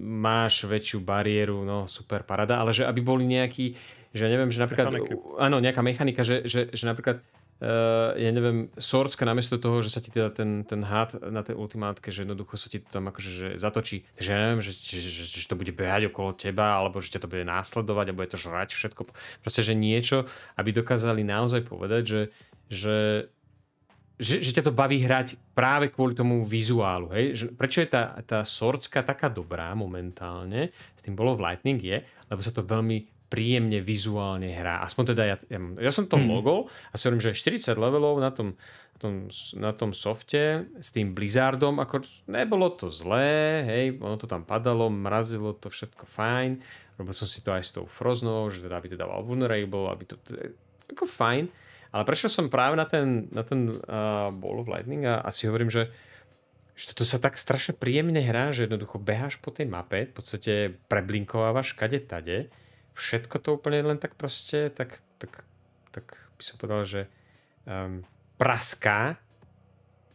máš väčšiu bariéru, no super, parada, ale že aby boli nejaký, že neviem, že napríklad, áno, nejaká mechanika, že, že, že napríklad Eh, ja neviem, Swords namiesto toho, že sa ti teda ten, ten had na tej ultimátke, že jednoducho sa ti to tam akože že zatočí. že ja neviem, že, že, že, že, to bude behať okolo teba, alebo že ťa to bude následovať alebo je to žrať všetko. Proste, že niečo, aby dokázali naozaj povedať, že, že že, že ťa to baví hrať práve kvôli tomu vizuálu. Hej? Že, prečo je tá, tá sorcka taká dobrá momentálne, s tým bolo v Lightning je, lebo sa to veľmi príjemne vizuálne hrá. Aspoň teda ja, ja, ja som to hmm. mogol a si hovorím, že 40 levelov na tom, na tom, na tom softe s tým Blizzardom, ako nebolo to zlé, hej, ono to tam padalo, mrazilo to všetko fajn, robil som si to aj s tou Froznou, že teda by to dával vulnerable, aby to, ako fajn, ale prešiel som práve na ten, na ten uh, Ball of Lightning a, a si hovorím, že že to sa tak strašne príjemne hrá, že jednoducho beháš po tej mape, v podstate preblinkovávaš kade tade, všetko to úplně len tak prostě, tak, tak, tak by som povedal, že um, praská,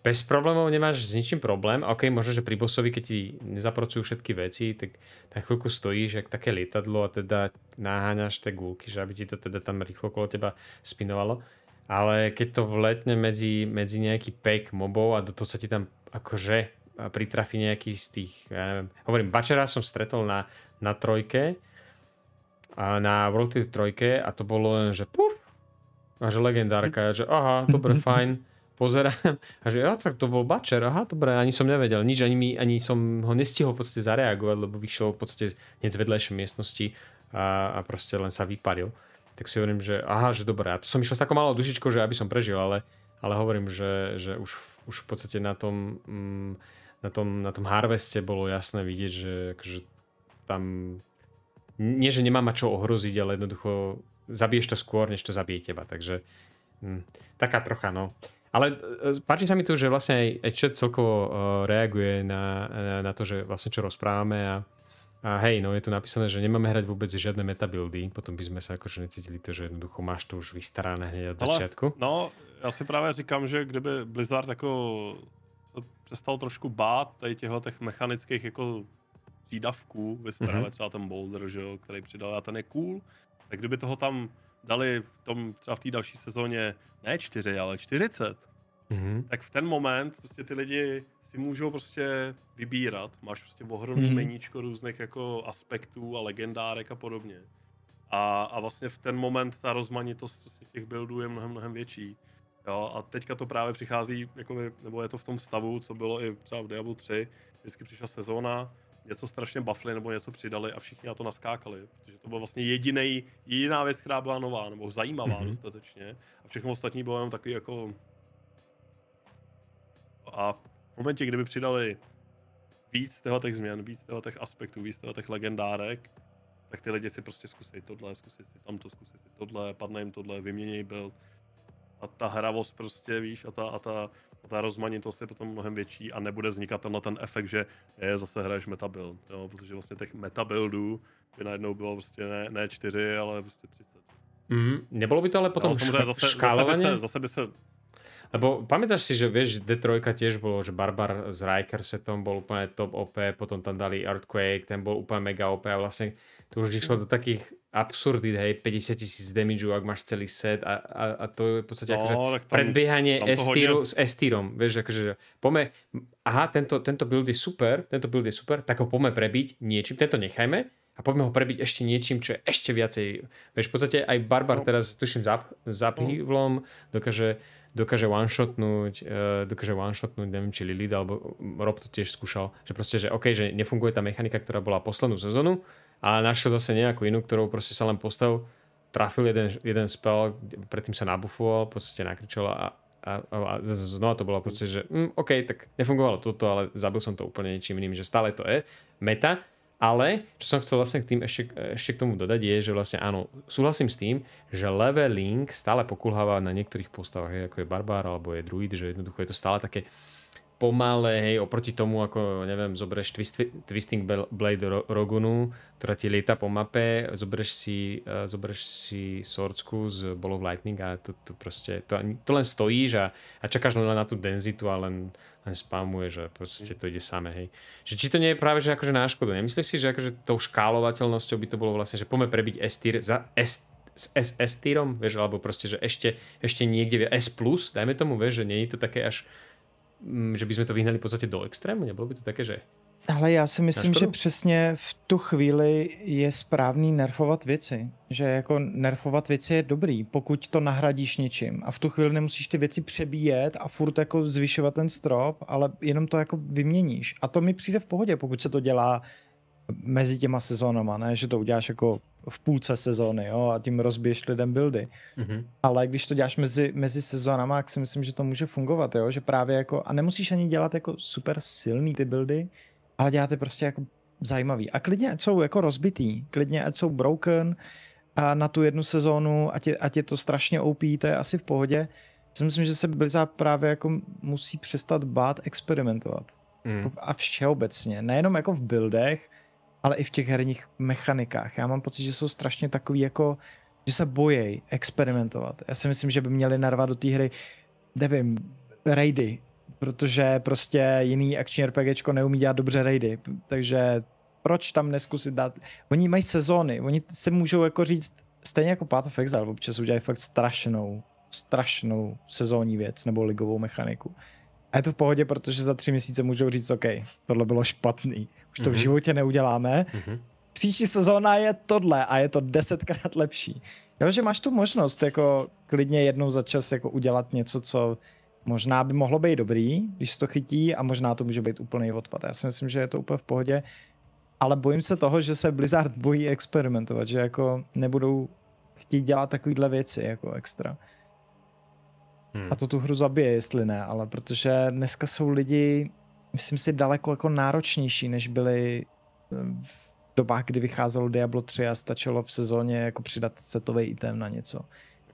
bez problémov nemáš s ničím problém. OK, možno, že pri bosovi, keď ti nezapracujú všetky veci, tak na chvíľku stojíš jak také lietadlo a teda naháňaš tie gulky, že aby ti to teda tam rýchlo okolo teba spinovalo. Ale keď to vletne medzi, medzi nejaký pek mobov a do toho sa ti tam akože pritrafi nejaký z tých, ja neviem, hovorím, Bačera som stretol na, na trojke, a na World 3 a to bolo len, že puf, a že legendárka, že aha, dobre, (laughs) fajn, pozerám a že ja, tak to bol Bačer, aha, dobre, ani som nevedel nič, ani, mi, ani som ho nestihol v podstate zareagovať, lebo vyšiel v podstate hneď z vedľajšej miestnosti a, a proste len sa vyparil. Tak si hovorím, že aha, že dobre, a to som išiel s takou malou dušičkou, že aby som prežil, ale, ale hovorím, že, že už, už v podstate na tom, mm, na tom, na tom harveste bolo jasné vidieť, že, že tam nie, že nemá ma čo ohroziť, ale jednoducho zabiješ to skôr, než to zabije teba. Takže hm, taká trocha, no. Ale e, páči sa mi to, že vlastne aj, aj chat celkovo uh, reaguje na, na to, že vlastne čo rozprávame a, a hej, no je tu napísané, že nemáme hrať vôbec žiadne metabuildy, potom by sme sa akože necítili to, že jednoducho máš to už vystarané hneď od Ale, No, ja si práve říkám, že kdyby Blizzard ako přestal trošku bát tady těchto těch mechanických jako střídavku ve mm-hmm. třeba ten Boulder, že jo, který přidal a ten je cool. Tak kdyby toho tam dali v tom, třeba v té další sezóně, ne 4, ale 40, mm-hmm. tak v ten moment prostě ty lidi si můžou prostě vybírat. Máš prostě ohromný mm-hmm. meníčko různých jako aspektů a legendárek a podobně. A, a vlastně v ten moment ta rozmanitost prostě těch buildů je mnohem, mnohem větší. Jo, a teďka to právě přichází, jako by nebo je to v tom stavu, co bylo i třeba v Diablo 3. Vždycky přišla sezóna, něco strašně bafli nebo něco přidali a všichni na to naskákali, protože to byla vlastně jedinej, jediná věc, která byla nová nebo zajímavá mm-hmm. dostatečně a všechno ostatní bylo jenom taky jako... A v momentě, kdyby přidali víc těch změn, víc těch aspektů, víc těch legendárek, tak ty lidi si prostě zkusí tohle, zkusí si tamto, zkusí si tohle, padne jim tohle, vyměněj build. A ta hravost prostě, víš, a ta, a ta ta rozmanitost je potom mnohem větší a nebude vznikat tenhle ten efekt, že je, zase hraješ metabuild, jo, protože vlastně těch metabuildů by najednou bylo prostě ne, ne čtyři, ale prostě třicet. Mm, nebylo by to ale potom no, zase, Zase by se, zase by se lebo pamätáš si, že vieš, D3 tiež bolo, že Barbar s setom bol úplne top OP, potom tam dali Earthquake, ten bol úplne mega OP a vlastne to už išlo do takých absurdít, hej, 50 tisíc damage, ak máš celý set a, a, a to je v podstate no, akože predbiehanie S-týru s týrom vieš, akože pome, aha, tento, tento build je super, tento build je super, tak ho pome prebiť niečím, tento nechajme a poďme ho prebiť ešte niečím, čo je ešte viacej, vieš, v podstate aj Barbar no. teraz, tuším, zap, zapnívlom no. dokáže dokáže one-shotnúť, uh, dokáže one-shotnúť, neviem, či Lilith, alebo Rob to tiež skúšal, že proste, že OK, že nefunguje tá mechanika, ktorá bola poslednú sezónu, a našiel zase nejakú inú, ktorou proste sa len postavil, trafil jeden, jeden spell, predtým sa nabufoval, v podstate a, a, a, a znova to bolo proste, že mm, OK, tak nefungovalo toto, ale zabil som to úplne ničím iným, že stále to je meta, ale čo som chcel vlastne k tým ešte, ešte k tomu dodať je, že vlastne áno, súhlasím s tým, že leveling stále pokulháva na niektorých postavách, ako je Barbar alebo je Druid, že jednoducho je to stále také, uh, pomalé, hej, oproti tomu, ako, neviem, zoberieš twist, Twisting Blade Rogunu, ktorá ti lieta po mape, zoberieš si, uh, si swordsku z Ball of Lightning a to, to proste, to, to len stojíš a, a čakáš len na tú denzitu a len, len spamuješ a proste to ide samé, hej. Že či to nie je práve, že akože na škodu, nemyslíš si, že akože tou škálovateľnosťou by to bolo vlastne, že poďme prebiť s za s s SS týrom, vieš, alebo proste, že ešte, ešte niekde, S+, dajme tomu, vieš, že nie je to také až Mm, že bychom to vyhnali v podstatě do extrému? Nebylo by to také, že... Ale já si myslím, že přesně v tu chvíli je správný nerfovat věci. Že jako nerfovat věci je dobrý, pokud to nahradíš něčím. A v tu chvíli nemusíš ty věci přebíjet a furt jako zvyšovat ten strop, ale jenom to jako vyměníš. A to mi přijde v pohodě, pokud se to dělá mezi těma sezónama, ne, že to uděláš jako v půlce sezóny, jo, a tím rozbiješ lidem buildy. Mm-hmm. Ale když to děláš mezi, mezi sezónama, tak si myslím, že to může fungovat, jo, že právě jako, a nemusíš ani dělat jako super silný ty buildy, ale děláte prostě jako zajímavý. A klidně, ať jsou jako rozbitý, klidně, ať jsou broken a na tu jednu sezónu, ať je, ať je to strašně OP, to je asi v pohodě. Si myslím, že se Blizzard právě jako musí přestat bát experimentovat. Mm. A všeobecně, nejenom jako v buildech, ale i v těch herních mechanikách. Já mám pocit, že jsou strašně takový jako, že se bojejí experimentovat. Já si myslím, že by měli narvat do té hry, nevím, raidy, protože prostě jiný akční RPGčko neumí dělat dobře raidy, takže proč tam neskusit dát, oni mají sezóny, oni se můžou jako říct, stejně jako Path of Exile, občas udělají fakt strašnou, strašnou sezónní věc nebo ligovou mechaniku. A je to v pohodě, protože za tři měsíce můžou říct, OK, tohle bylo špatný. Už to v mhm. životě neuděláme. Mm-hmm. Příští sezóna je tohle a je to desetkrát lepší. Jo, že máš tu možnost jako klidně jednou za čas jako udělat něco, co možná by mohlo být dobrý, když se to chytí a možná to může být úplný odpad. Já si myslím, že je to úplně v pohodě, ale bojím se toho, že se Blizzard bojí experimentovat, že jako nebudou chtít dělat takovýhle věci jako extra. Hmm. A to tu hru zabije, jestli ne, ale protože dneska jsou lidi myslím si, daleko jako náročnější, než byly eh, v dobách, kdy vycházelo Diablo 3 a stačilo v sezóně jako přidat setový item na něco.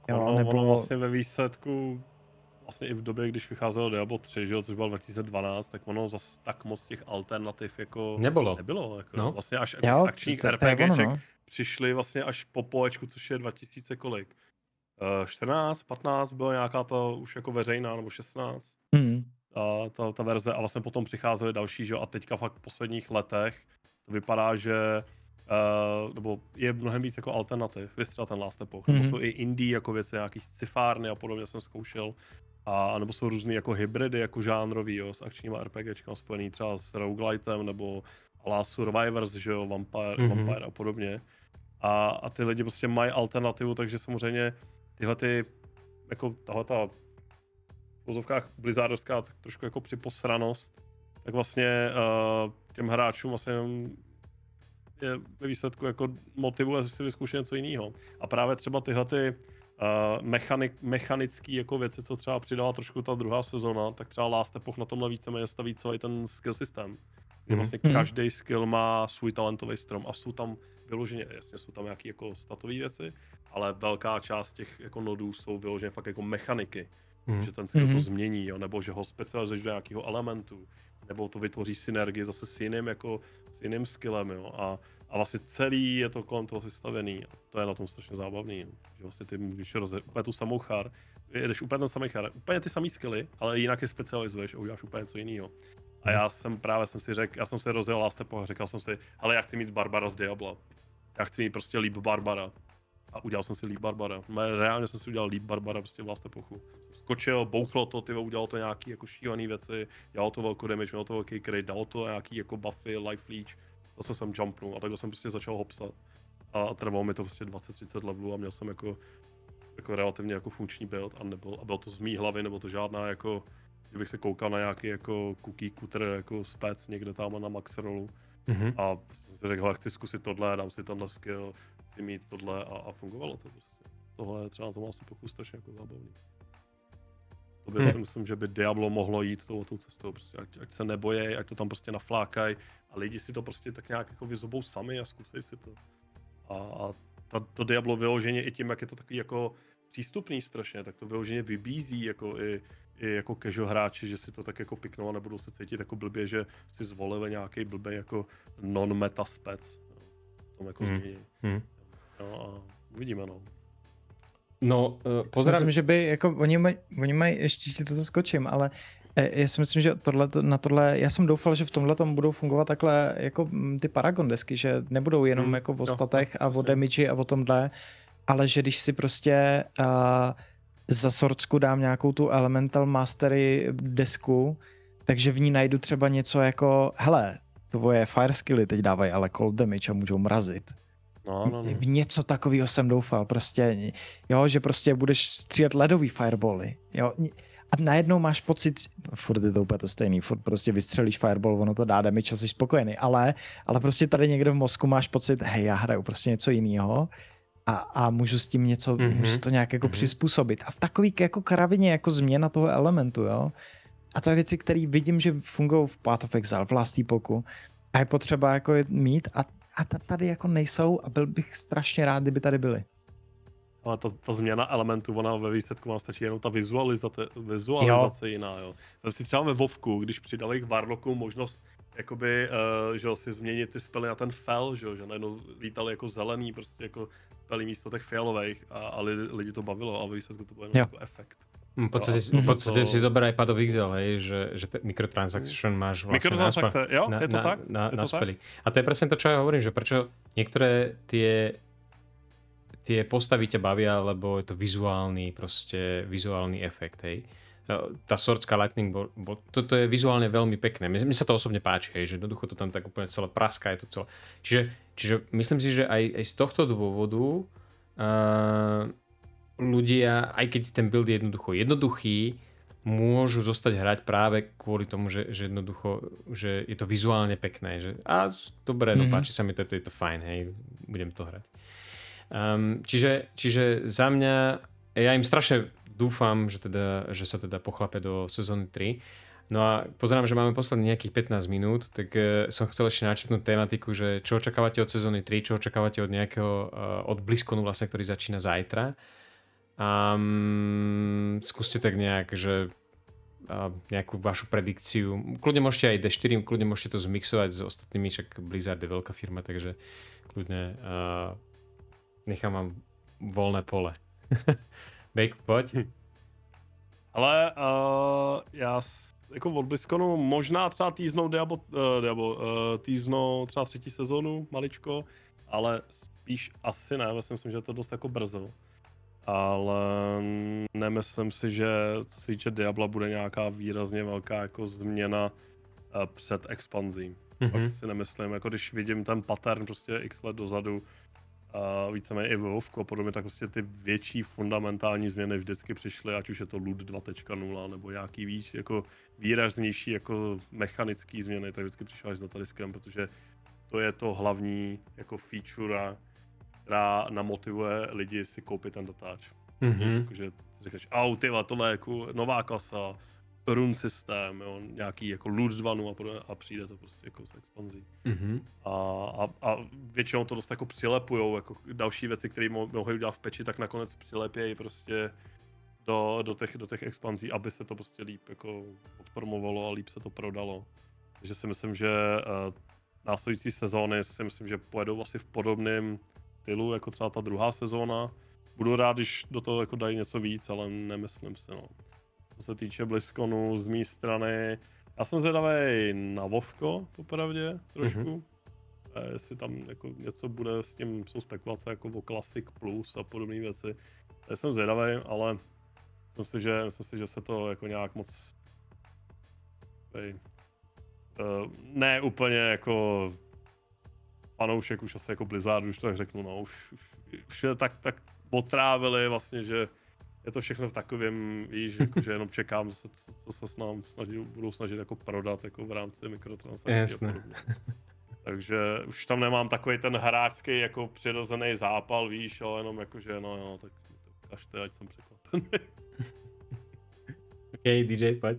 Jo, ono, nebylo... ono vlastně ve výsledku vlastně i v době, když vycházelo Diablo 3, že jo, což bylo 2012, tak ono zase tak moc těch alternativ jako nebylo. nebylo jako no. Vlastně až jo, akčních RPGček no. přišly vlastně až po poečku, což je 2000 kolik. 14, eh, 15 byla nějaká ta už jako veřejná, nebo 16. Hmm uh, ta, ta verze a vlastně potom přicházely další, že jo, a teďka fakt v posledních letech to vypadá, že Uh, nebo je mnohem víc jako alternativ, vystřel ten Last Epoch, mm-hmm. nebo mhm. jsou i indie jako věci, nějaký cifárny a podobně jsem zkoušel, a nebo jsou různý jako hybridy jako žánrový, jo, s akčníma RPGčkama spojený třeba s roguelitem nebo Last Survivors, že jo, Vampire, mm-hmm. Vampire a podobně. A, a ty lidi prostě mají alternativu, takže samozřejmě tyhle ty, jako tahle ta pozovkách blizzardovská tak trošku jako připosranost, tak vlastně uh, těm hráčům vlastně je ve výsledku jako motivuje si vyzkoušet něco jiného. A právě třeba tyhle ty uh, mechanik, mechanické jako věci, co třeba přidala trošku ta druhá sezona, tak třeba Last Epoch na tomhle víceméně staví celý ten skill systém. Kdy mhm. vlastně mm. každý skill má svůj talentový strom a jsou tam vyloženě, jasně jsou tam nějaké jako statové věci, ale velká část těch jako nodů jsou vyloženě fakt jako mechaniky hmm. že ten skill jako hmm. to změní, jo, nebo že ho specializuješ do nějakého elementu, nebo to vytvoří synergii zase s jiným, jako, s jiným skillem, jo, a, a vlastně celý je to kolem toho vystavený. A to je na tom strašně zábavný, jo. že vlastně ty můžeš rozjet úplně tu samou char, jedeš úplně ten samý char, úplně ty samý skilly, ale jinak je specializuješ a uděláš úplně něco jiného. A mm-hmm. já jsem právě jsem si řekl, já jsem si rozjel Last Epoch, jsem si, ale já chci mít Barbara z Diabla. Já chci mít prostě líp Barbara. A udělal jsem si líp Barbara. Reálně jsem si udělal líp Barbara prostě vlastně pochu. Skočil, bouchlo to, ty udělal to nějaký jako šílený věci, Dělal to velkou damage, měl to velký crit, dal to nějaký jako buffy, life leech, zase jsem jumpnul a takhle jsem prostě začal hopsat. A trvalo mi to prostě 20-30 levelů a měl jsem jako, jako relativně jako funkční build a, nebyl, a bylo to z mý hlavy, nebo to žádná jako, že bych se koukal na nějaký jako cookie cutter jako spec někde tam na max rollu. Mm-hmm. A jsem si řekl, chci zkusit tohle, dám si tenhle skill, chci mít tohle a, a fungovalo to prostě. Tohle je třeba tom má vlastně pokus strašně jako zábavný. To by hmm. si myslím, že by Diablo mohlo jít tou, tou cestou, prostě, ať, ať se nebojí, ať to tam prostě naflákají a lidi si to prostě tak nějak jako vyzobou sami a zkusej si to. A, a ta, to Diablo vyloženě i tím, jak je to takový jako přístupný strašně, tak to vyloženě vybízí jako i, i jako casual hráči, že si to tak jako piknou a nebudou se cítit jako blbě, že si zvolili nějaký blbý jako non-meta spec. No, tam jako hmm. změní. Hmm. No a uvidíme, no. No, uh, eh, pozdravím. Myslím, že by, jako, oni mají, oni mají ještě ti to zaskočím, ale eh, já si myslím, že tohle, na tohle, já jsem doufal, že v tomhle tom budou fungovat takhle jako mm, ty Paragon desky, že nebudou jenom hmm, jako o no, statech no, a o damage a o tomhle, ale že když si prostě uh, za sortsku dám nějakou tu Elemental Mastery desku, takže v ní najdu třeba něco jako, hele, tvoje fire skilly teď dávají ale cold damage a můžou mrazit. No, no, no. V něco takového jsem doufal, prostě, jo, že prostě budeš střílet ledový fireboly, jo, a najednou máš pocit, furt je to úplně to stejný, furt prostě vystřelíš fireball, ono to dá damage a jsi spokojený, ale, ale prostě tady někde v mozku máš pocit, hej, já hraju prostě něco jiného a, a můžu s tím něco, mm-hmm. můžu to nějak jako mm-hmm. přizpůsobit. A v takový jako kravině, jako změna toho elementu, jo. A to je věci, které vidím, že fungují v Path of Exile, v Last Epochu. A je potřeba jako je mít a a tady jako nejsou a byl bych strašně rád, kdyby tady byly. Ale ta, ta změna elementů, ona ve výsledku vám stačí jenom ta vizualizace, vizualizace jo. jiná, jo. Vem si třeba ve Vovku, když přidali k Warlocku možnost jakoby, uh, že si změnit ty spely na ten fel, že že najednou lítali jako zelený, prostě jako spely místo těch fialových a, a lidi, lidi to bavilo a ve výsledku to byl jenom jako efekt. Hm, v podstate, v mhm. podstate to... si dobrá iPadový Excel, hej, že, že mikrotransaction máš vlastne Mikrotransakce, jo, na, je to na, tak? Na, je na tak? A to je presne to, čo ja hovorím, že prečo niektoré tie tie postavy ťa bavia, lebo je to vizuálny, proste vizuálny efekt, hej. E, tá sortská lightning, bo, bo, toto je vizuálne veľmi pekné. Mne, mne sa to osobne páči, hej, že jednoducho to tam tak úplne celé praská, je to celé. Čiže, čiže myslím si, že aj, aj z tohto dôvodu uh, ľudia, aj keď ten build je jednoducho jednoduchý, môžu zostať hrať práve kvôli tomu, že, že jednoducho, že je to vizuálne pekné, že a dobre, no mm-hmm. páči sa mi to, je to fajn, hej, budem to hrať. Um, čiže, čiže za mňa, ja im strašne dúfam, že, teda, že sa teda pochlape do sezóny 3. No a pozerám, že máme posledných nejakých 15 minút, tak uh, som chcel ešte načetnúť tématiku, že čo očakávate od sezóny 3, čo očakávate od nejakého, uh, od blízkonu vlastne, ktorý začína zajtra. Uh, Um, skúste tak nejak, že uh, nejakú vašu predikciu. Kľudne môžete aj D4, kľudne môžete to zmixovať s ostatnými, však Blizzard je veľká firma, takže kľudne uh, nechám vám volné pole. (laughs) Bake, poď. Hm. Ale uh, já jako od BlizzConu možná třeba týznou Diablo, uh, Diablo uh, týznou třeba třetí sezónu maličko, ale spíš asi ne, já si myslím, že je to dost jako brzo ale nemyslím si, že co se týče Diabla bude nějaká výrazně velká jako změna eh, před expanzí. Mm-hmm. Pak si nemyslím, jako když vidím ten pattern prostě x let dozadu, uh, víceméně i Vovku a podobně, tak prostě ty větší fundamentální změny vždycky přišly, ať už je to loot 2.0 nebo nějaký víc, jako výraznější jako mechanický změny, tak vždycky přišla až za Taliskem, protože to je to hlavní jako feature která namotivuje lidi si koupit ten datáč. Mm-hmm. Takže řekneš, au, tyva, tohle je jako nová kasa, run systém, jo, nějaký jako loot zvanu a, a přijde to prostě jako s expanzí. Mm-hmm. A, a, a, většinou to dost jako přilepujou, jako další věci, které mohou udělat v peči, tak nakonec přilepějí prostě do, do, těch, do těch expanzí, aby se to prostě líp jako podpromovalo a líp se to prodalo. Takže si myslím, že uh, následující sezóny si myslím, že pojedou asi v podobném stylu, jako třeba ta druhá sezóna. Budu rád, když do toho jako dají něco víc, ale nemyslím si, no. Co se týče Bliskonu z mé strany, já jsem zvědavý na Vovko, popravdě, trošku. Mm-hmm. E, jestli tam jako něco bude s tím, jsou spekulace jako o Classic Plus a podobné věci. Já jsem zvědavý, ale myslím si, že, myslím si, že se to jako nějak moc... Ej, eh, ne úplně jako fanoušek už asi jako Blizzard, už to tak řeknu, no, už, už, už je tak, tak potrávili vlastně, že je to všechno v takovém, víš, jako, že jenom čekám, co, co se s nám snaží, budou snažit jako prodat jako v rámci mikrotransakcí. Jasné. Takže už tam nemám takový ten hráčský jako přirozený zápal, víš, ale jenom jako, že no jo, tak ukažte, ať jsem překvapený. (laughs) OK, DJ, pojď.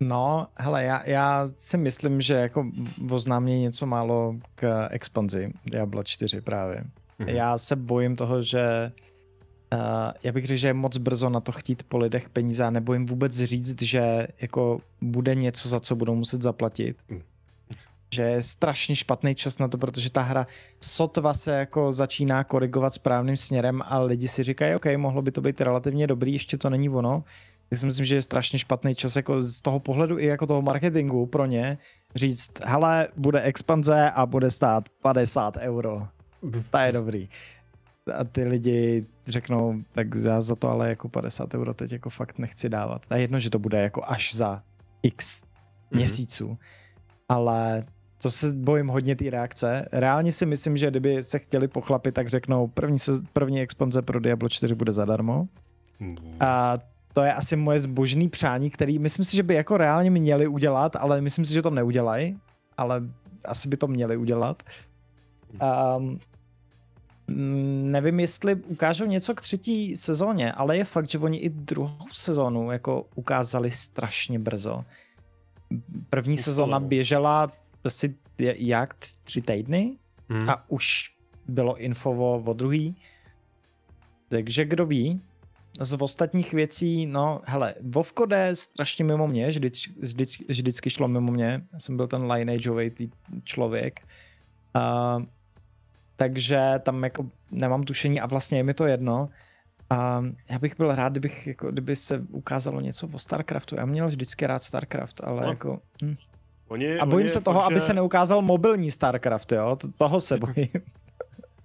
No, hele, já, já si myslím, že jako oznámě něco málo k expanzi Diablo 4 právě. Mm-hmm. Já se bojím toho, že uh, já bych řekl, že je moc brzo na to chtít po lidech peníze a nebo jim vůbec říct, že jako bude něco, za co budou muset zaplatit. Mm. že je strašně špatný čas na to, protože ta hra sotva se jako začíná korigovat správným směrem a lidi si říkají, OK, mohlo by to být relativně dobrý, ještě to není ono, já si myslím, že je strašně špatný čas jako z toho pohledu i jako toho marketingu pro ně říct, hele, bude expanze a bude stát 50 euro. To je dobrý. A ty lidi řeknou, tak já za to ale jako 50 euro teď jako fakt nechci dávat. je jedno, že to bude jako až za x mhm. měsíců. Mm-hmm. Ale to se bojím hodně té reakce. Reálně si myslím, že kdyby se chtěli pochlapit, tak řeknou, první, se, první expanze pro Diablo 4 bude zadarmo. Mm. A to je asi moje zbožný přání, který myslím si, že by jako reálně měli udělat, ale myslím si, že to neudělají, ale asi by to měli udělat. Um, nevím, jestli ukážou něco k třetí sezóně, ale je fakt, že oni i druhou sezónu jako ukázali strašně brzo. První Ustalo. sezóna běžela asi jak tři týdny hmm. a už bylo info o druhý. Takže kdo ví, z ostatních věcí, no, hele, Vovko jde strašně mimo mě, vždycky, vždy, vždycky šlo mimo mě, já jsem byl ten lineageový člověk, uh, takže tam jako nemám tušení a vlastně je mi to jedno. A já bych byl rád, kdybych, jako, kdyby se ukázalo něco o StarCraftu. Já měl vždycky rád StarCraft, ale no. jako... Hm. Oni, a bojím oni se toho, konče... aby se neukázal mobilní StarCraft, jo? Toho se (laughs) bojím.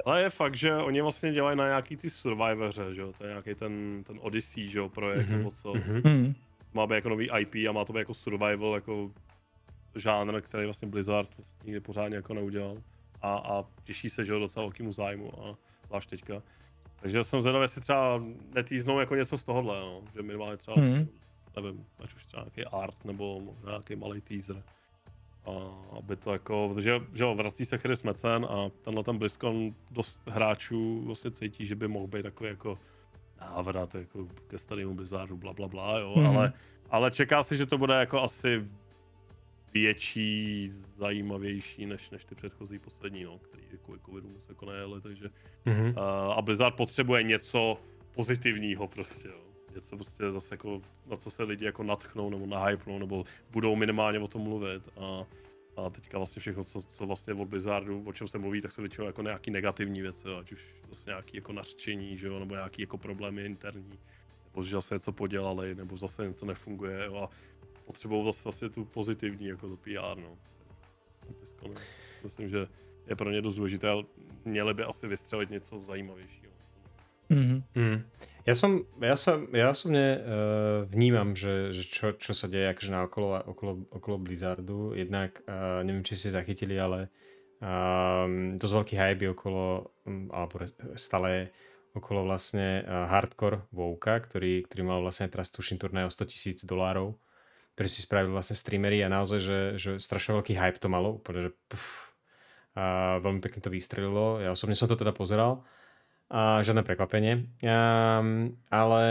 Ale je fakt, že oni vlastně dělají na nějaký ty Survivoře, že jo, to je nějaký ten, ten Odyssey, že jo, projekt mm-hmm. nebo co. Mm-hmm. Má být jako nový IP a má to být jako survival, jako žánr, který vlastně Blizzard vlastně nikdy pořádně jako neudělal. A, a těší se, že jo, docela velkýmu zájmu, a zvlášť teďka. Takže jsem zvědavý, jestli třeba netýznou jako něco z tohohle, no. že minimálně třeba, mm-hmm. nevím, ať už třeba nějaký art nebo možná nějaký malý teaser a aby to jako, protože že jo, vrací se Chris Mecen a tenhle ten BlizzCon dost hráčů vlastně cítí, že by mohl být takový jako návrat jako ke starému Blizzardu, bla, bla, bla, jo, mm-hmm. ale, ale čeká se, že to bude jako asi větší, zajímavější než, než ty předchozí poslední, no, který kvůli covidu moc jako nejeli, takže mm-hmm. a Blizzard potřebuje něco pozitivního prostě, jo něco prostě zase jako, na co se lidi jako natchnou nebo nahypnou nebo budou minimálně o tom mluvit a, a teďka vlastně všechno, co, co vlastně od Blizzardu, o čem se mluví, tak jsou většinou jako nějaký negativní věci, ať už zase nějaký jako nařčení, že jo, nebo nějaký jako problémy interní, nebo že zase něco podělali, nebo zase něco nefunguje jo, a potřebují zase, zase vlastně tu pozitivní jako to PR, no. no. Myslím, že je pro ně dost důležité, ale měli by asi vystřelit něco zajímavějšího. Mm-hmm. Mm. Ja som, ja som, ja ne, uh, vnímam, že, že čo, čo sa deje akože na okolo, okolo, okolo Blizzardu. Jednak, uh, eh, neviem, či ste zachytili, ale um, ehm, dosť veľký hype okolo, um, alebo stále okolo vlastne uh, Hardcore Vouka, ktorý, ktorý mal vlastne teraz tuším turné o 100 tisíc dolárov, ktorý si spravil vlastne streamery a naozaj, že, že strašne veľký hype to malo, úplne, že puf, uh, eh, veľmi pekne to vystrelilo. Ja osobne som to teda pozeral a žiadne prekvapenie. Um, ale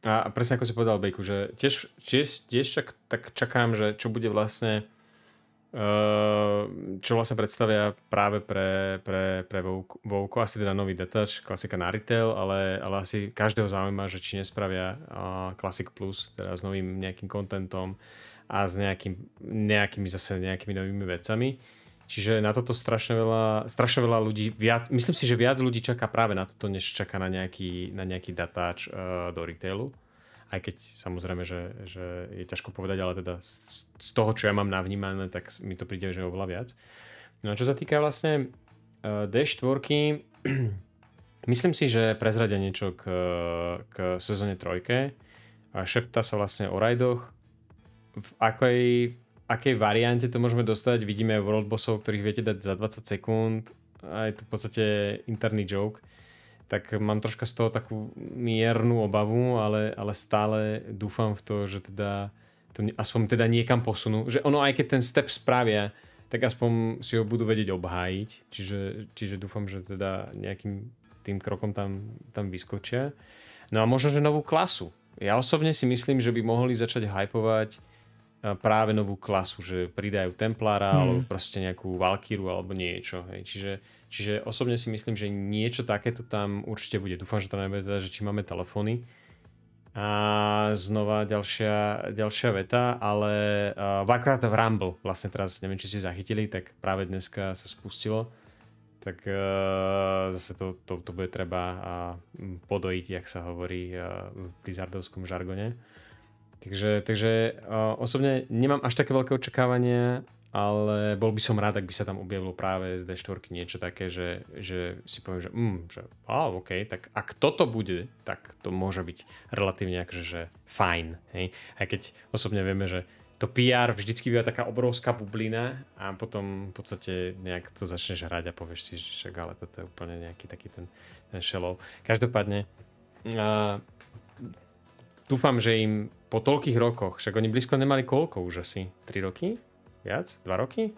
a presne ako si povedal, Bejku, že tiež, tiež, tiež čak, tak čakám, že čo bude vlastne uh, čo vlastne predstavia práve pre, pre, pre Vouko, asi teda nový detač, klasika na retail, ale, ale asi každého zaujíma, že či nespravia uh, Classic Plus, teda s novým nejakým kontentom a s nejakým, nejakými zase nejakými novými vecami. Čiže na toto strašne veľa, strašne veľa ľudí, viac, myslím si, že viac ľudí čaká práve na toto, než čaká na nejaký, na nejaký datáč uh, do retailu. Aj keď samozrejme, že, že je ťažko povedať, ale teda z, z toho, čo ja mám navnímané, tak mi to príde, že je oveľa viac. No a čo sa týka vlastne uh, e, D4, (clears throat) myslím si, že prezradia niečo k, k sezóne trojke. A šepta sa vlastne o rajdoch, v akej akej variante to môžeme dostať. Vidíme world bossov, ktorých viete dať za 20 sekúnd. A je to v podstate interný joke. Tak mám troška z toho takú miernu obavu, ale, ale stále dúfam v to, že teda to aspoň teda niekam posunú. Že ono aj keď ten step spravia, tak aspoň si ho budú vedieť obhájiť. Čiže, čiže dúfam, že teda nejakým tým krokom tam, tam vyskočia. No a možno, že novú klasu. Ja osobne si myslím, že by mohli začať hypovať práve novú klasu, že pridajú Templára hmm. alebo proste nejakú Valkyru alebo niečo. Hej. Čiže, čiže osobne si myslím, že niečo takéto tam určite bude. Dúfam, že to nebude teda, že či máme telefóny. A znova ďalšia, ďalšia veta, ale uh, Warcraft v Rumble, vlastne teraz neviem, či si zachytili, tak práve dneska sa spustilo. Tak uh, zase to, to, to bude treba uh, podojiť, jak sa hovorí uh, v Blizzardovskom žargone. Takže, takže uh, osobně nemám až také velké očekávání, ale bol by som rád, ak by sa tam objavilo práve z D4 niečo také, že, že si poviem, že, mm, že oh, OK, tak ak toto bude, tak to môže byť relatívne akože, že fajn. Hej? Aj keď osobne vieme, že to PR vždycky byla taká obrovská bublina a potom v podstatě nějak to začneš hrať a pověš si, že však, ale toto je úplně nějaký taký ten, ten šelov. Každopádně. uh, dúfam, že im po toľkých rokoch, však oni blízko nemali koľko už asi? 3 roky? Viac? 2 roky?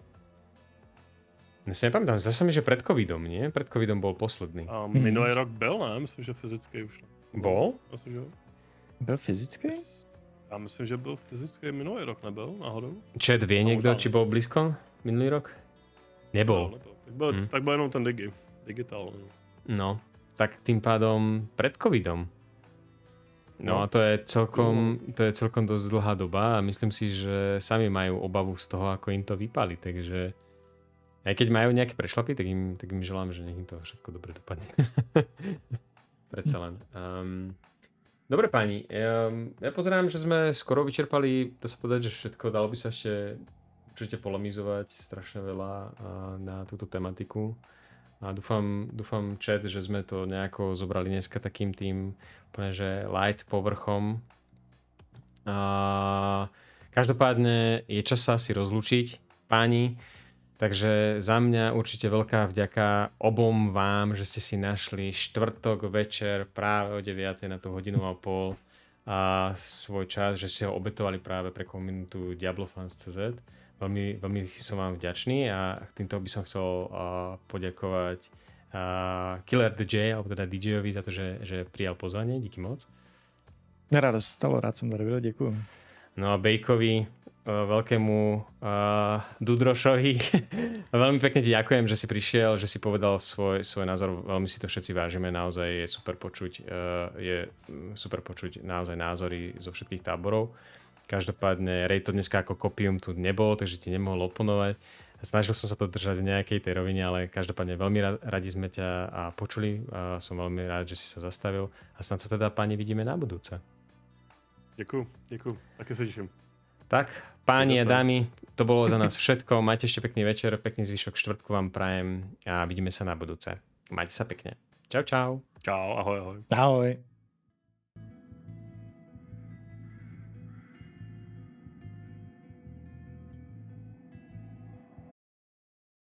Já si nepamätám, zdá mi, že pred covidom, nie? Pred covidom bol posledný. A minulý hmm. rok byl, ne? Myslím, že fyzický už. Bol? Myslím, že Byl fyzický? Já myslím, že byl fyzický minulý rok, nebyl náhodou? Čet ví no, někdo, či byl blízko minulý rok? Nebyl. Tak, byl, hmm. tak byl jenom ten digi. Digitál. No. no, tak tým pádom před covidom. No, no a to je celkom, to je celkom dosť dlhá doba a myslím si, že sami majú obavu z toho, ako im to vypali, takže aj keď majú nejaké prešlapy, tak im, tak im želám, že nech im to všetko dobre dopadne. (laughs) Predsa len. Um, dobre páni, um, ja pozerám, že sme skoro vyčerpali, dá sa povedať, že všetko, dalo by sa ešte určite polemizovať strašne veľa eh, na túto tematiku. No a dúfam, dúfam chat, že sme to nejako zobrali dneska takým tým úplne, že light povrchom. A každopádne je čas sa asi rozlučiť, páni. Takže za mňa určite veľká vďaka obom vám, že ste si našli štvrtok večer práve o 9 na tú hodinu a pol a svoj čas, že ste ho obetovali práve pre komunitu Diablofans.cz veľmi, veľmi som vám vďačný a týmto by som chcel uh, poďakovať uh, Killer DJ, alebo teda DJovi za to, že, že prijal pozvanie, díky moc. Rád se stalo, rád jsem to robil, děkuji. No a Bejkovi, uh, veľkému uh, Dudrošovi. (laughs) veľmi pekne ti ďakujem, že si prišiel, že si povedal svoj, svoj názor. Veľmi si to všetci vážime. Naozaj je super počuť, uh, je mm, super počuť naozaj názory zo všetkých táborov. Každopádne Ray to dneska ako kopium tu nebol, takže ti nemohol oponovať. Snažil som sa to držať v nejakej tej rovine, ale každopádne veľmi radi sme ťa a počuli. A som veľmi rád, že si sa zastavil a snad sa teda páni vidíme na budúce. Ďakujem, děkuju, také se teším. Tak, páni a dámy, to bolo za nás všetko. Majte ešte pekný večer, pekný zvyšok štvrtku vám prajem a vidíme sa na budúce. Majte sa pekne. Čau, čau. Čau, ahoj, ahoj. Ahoj.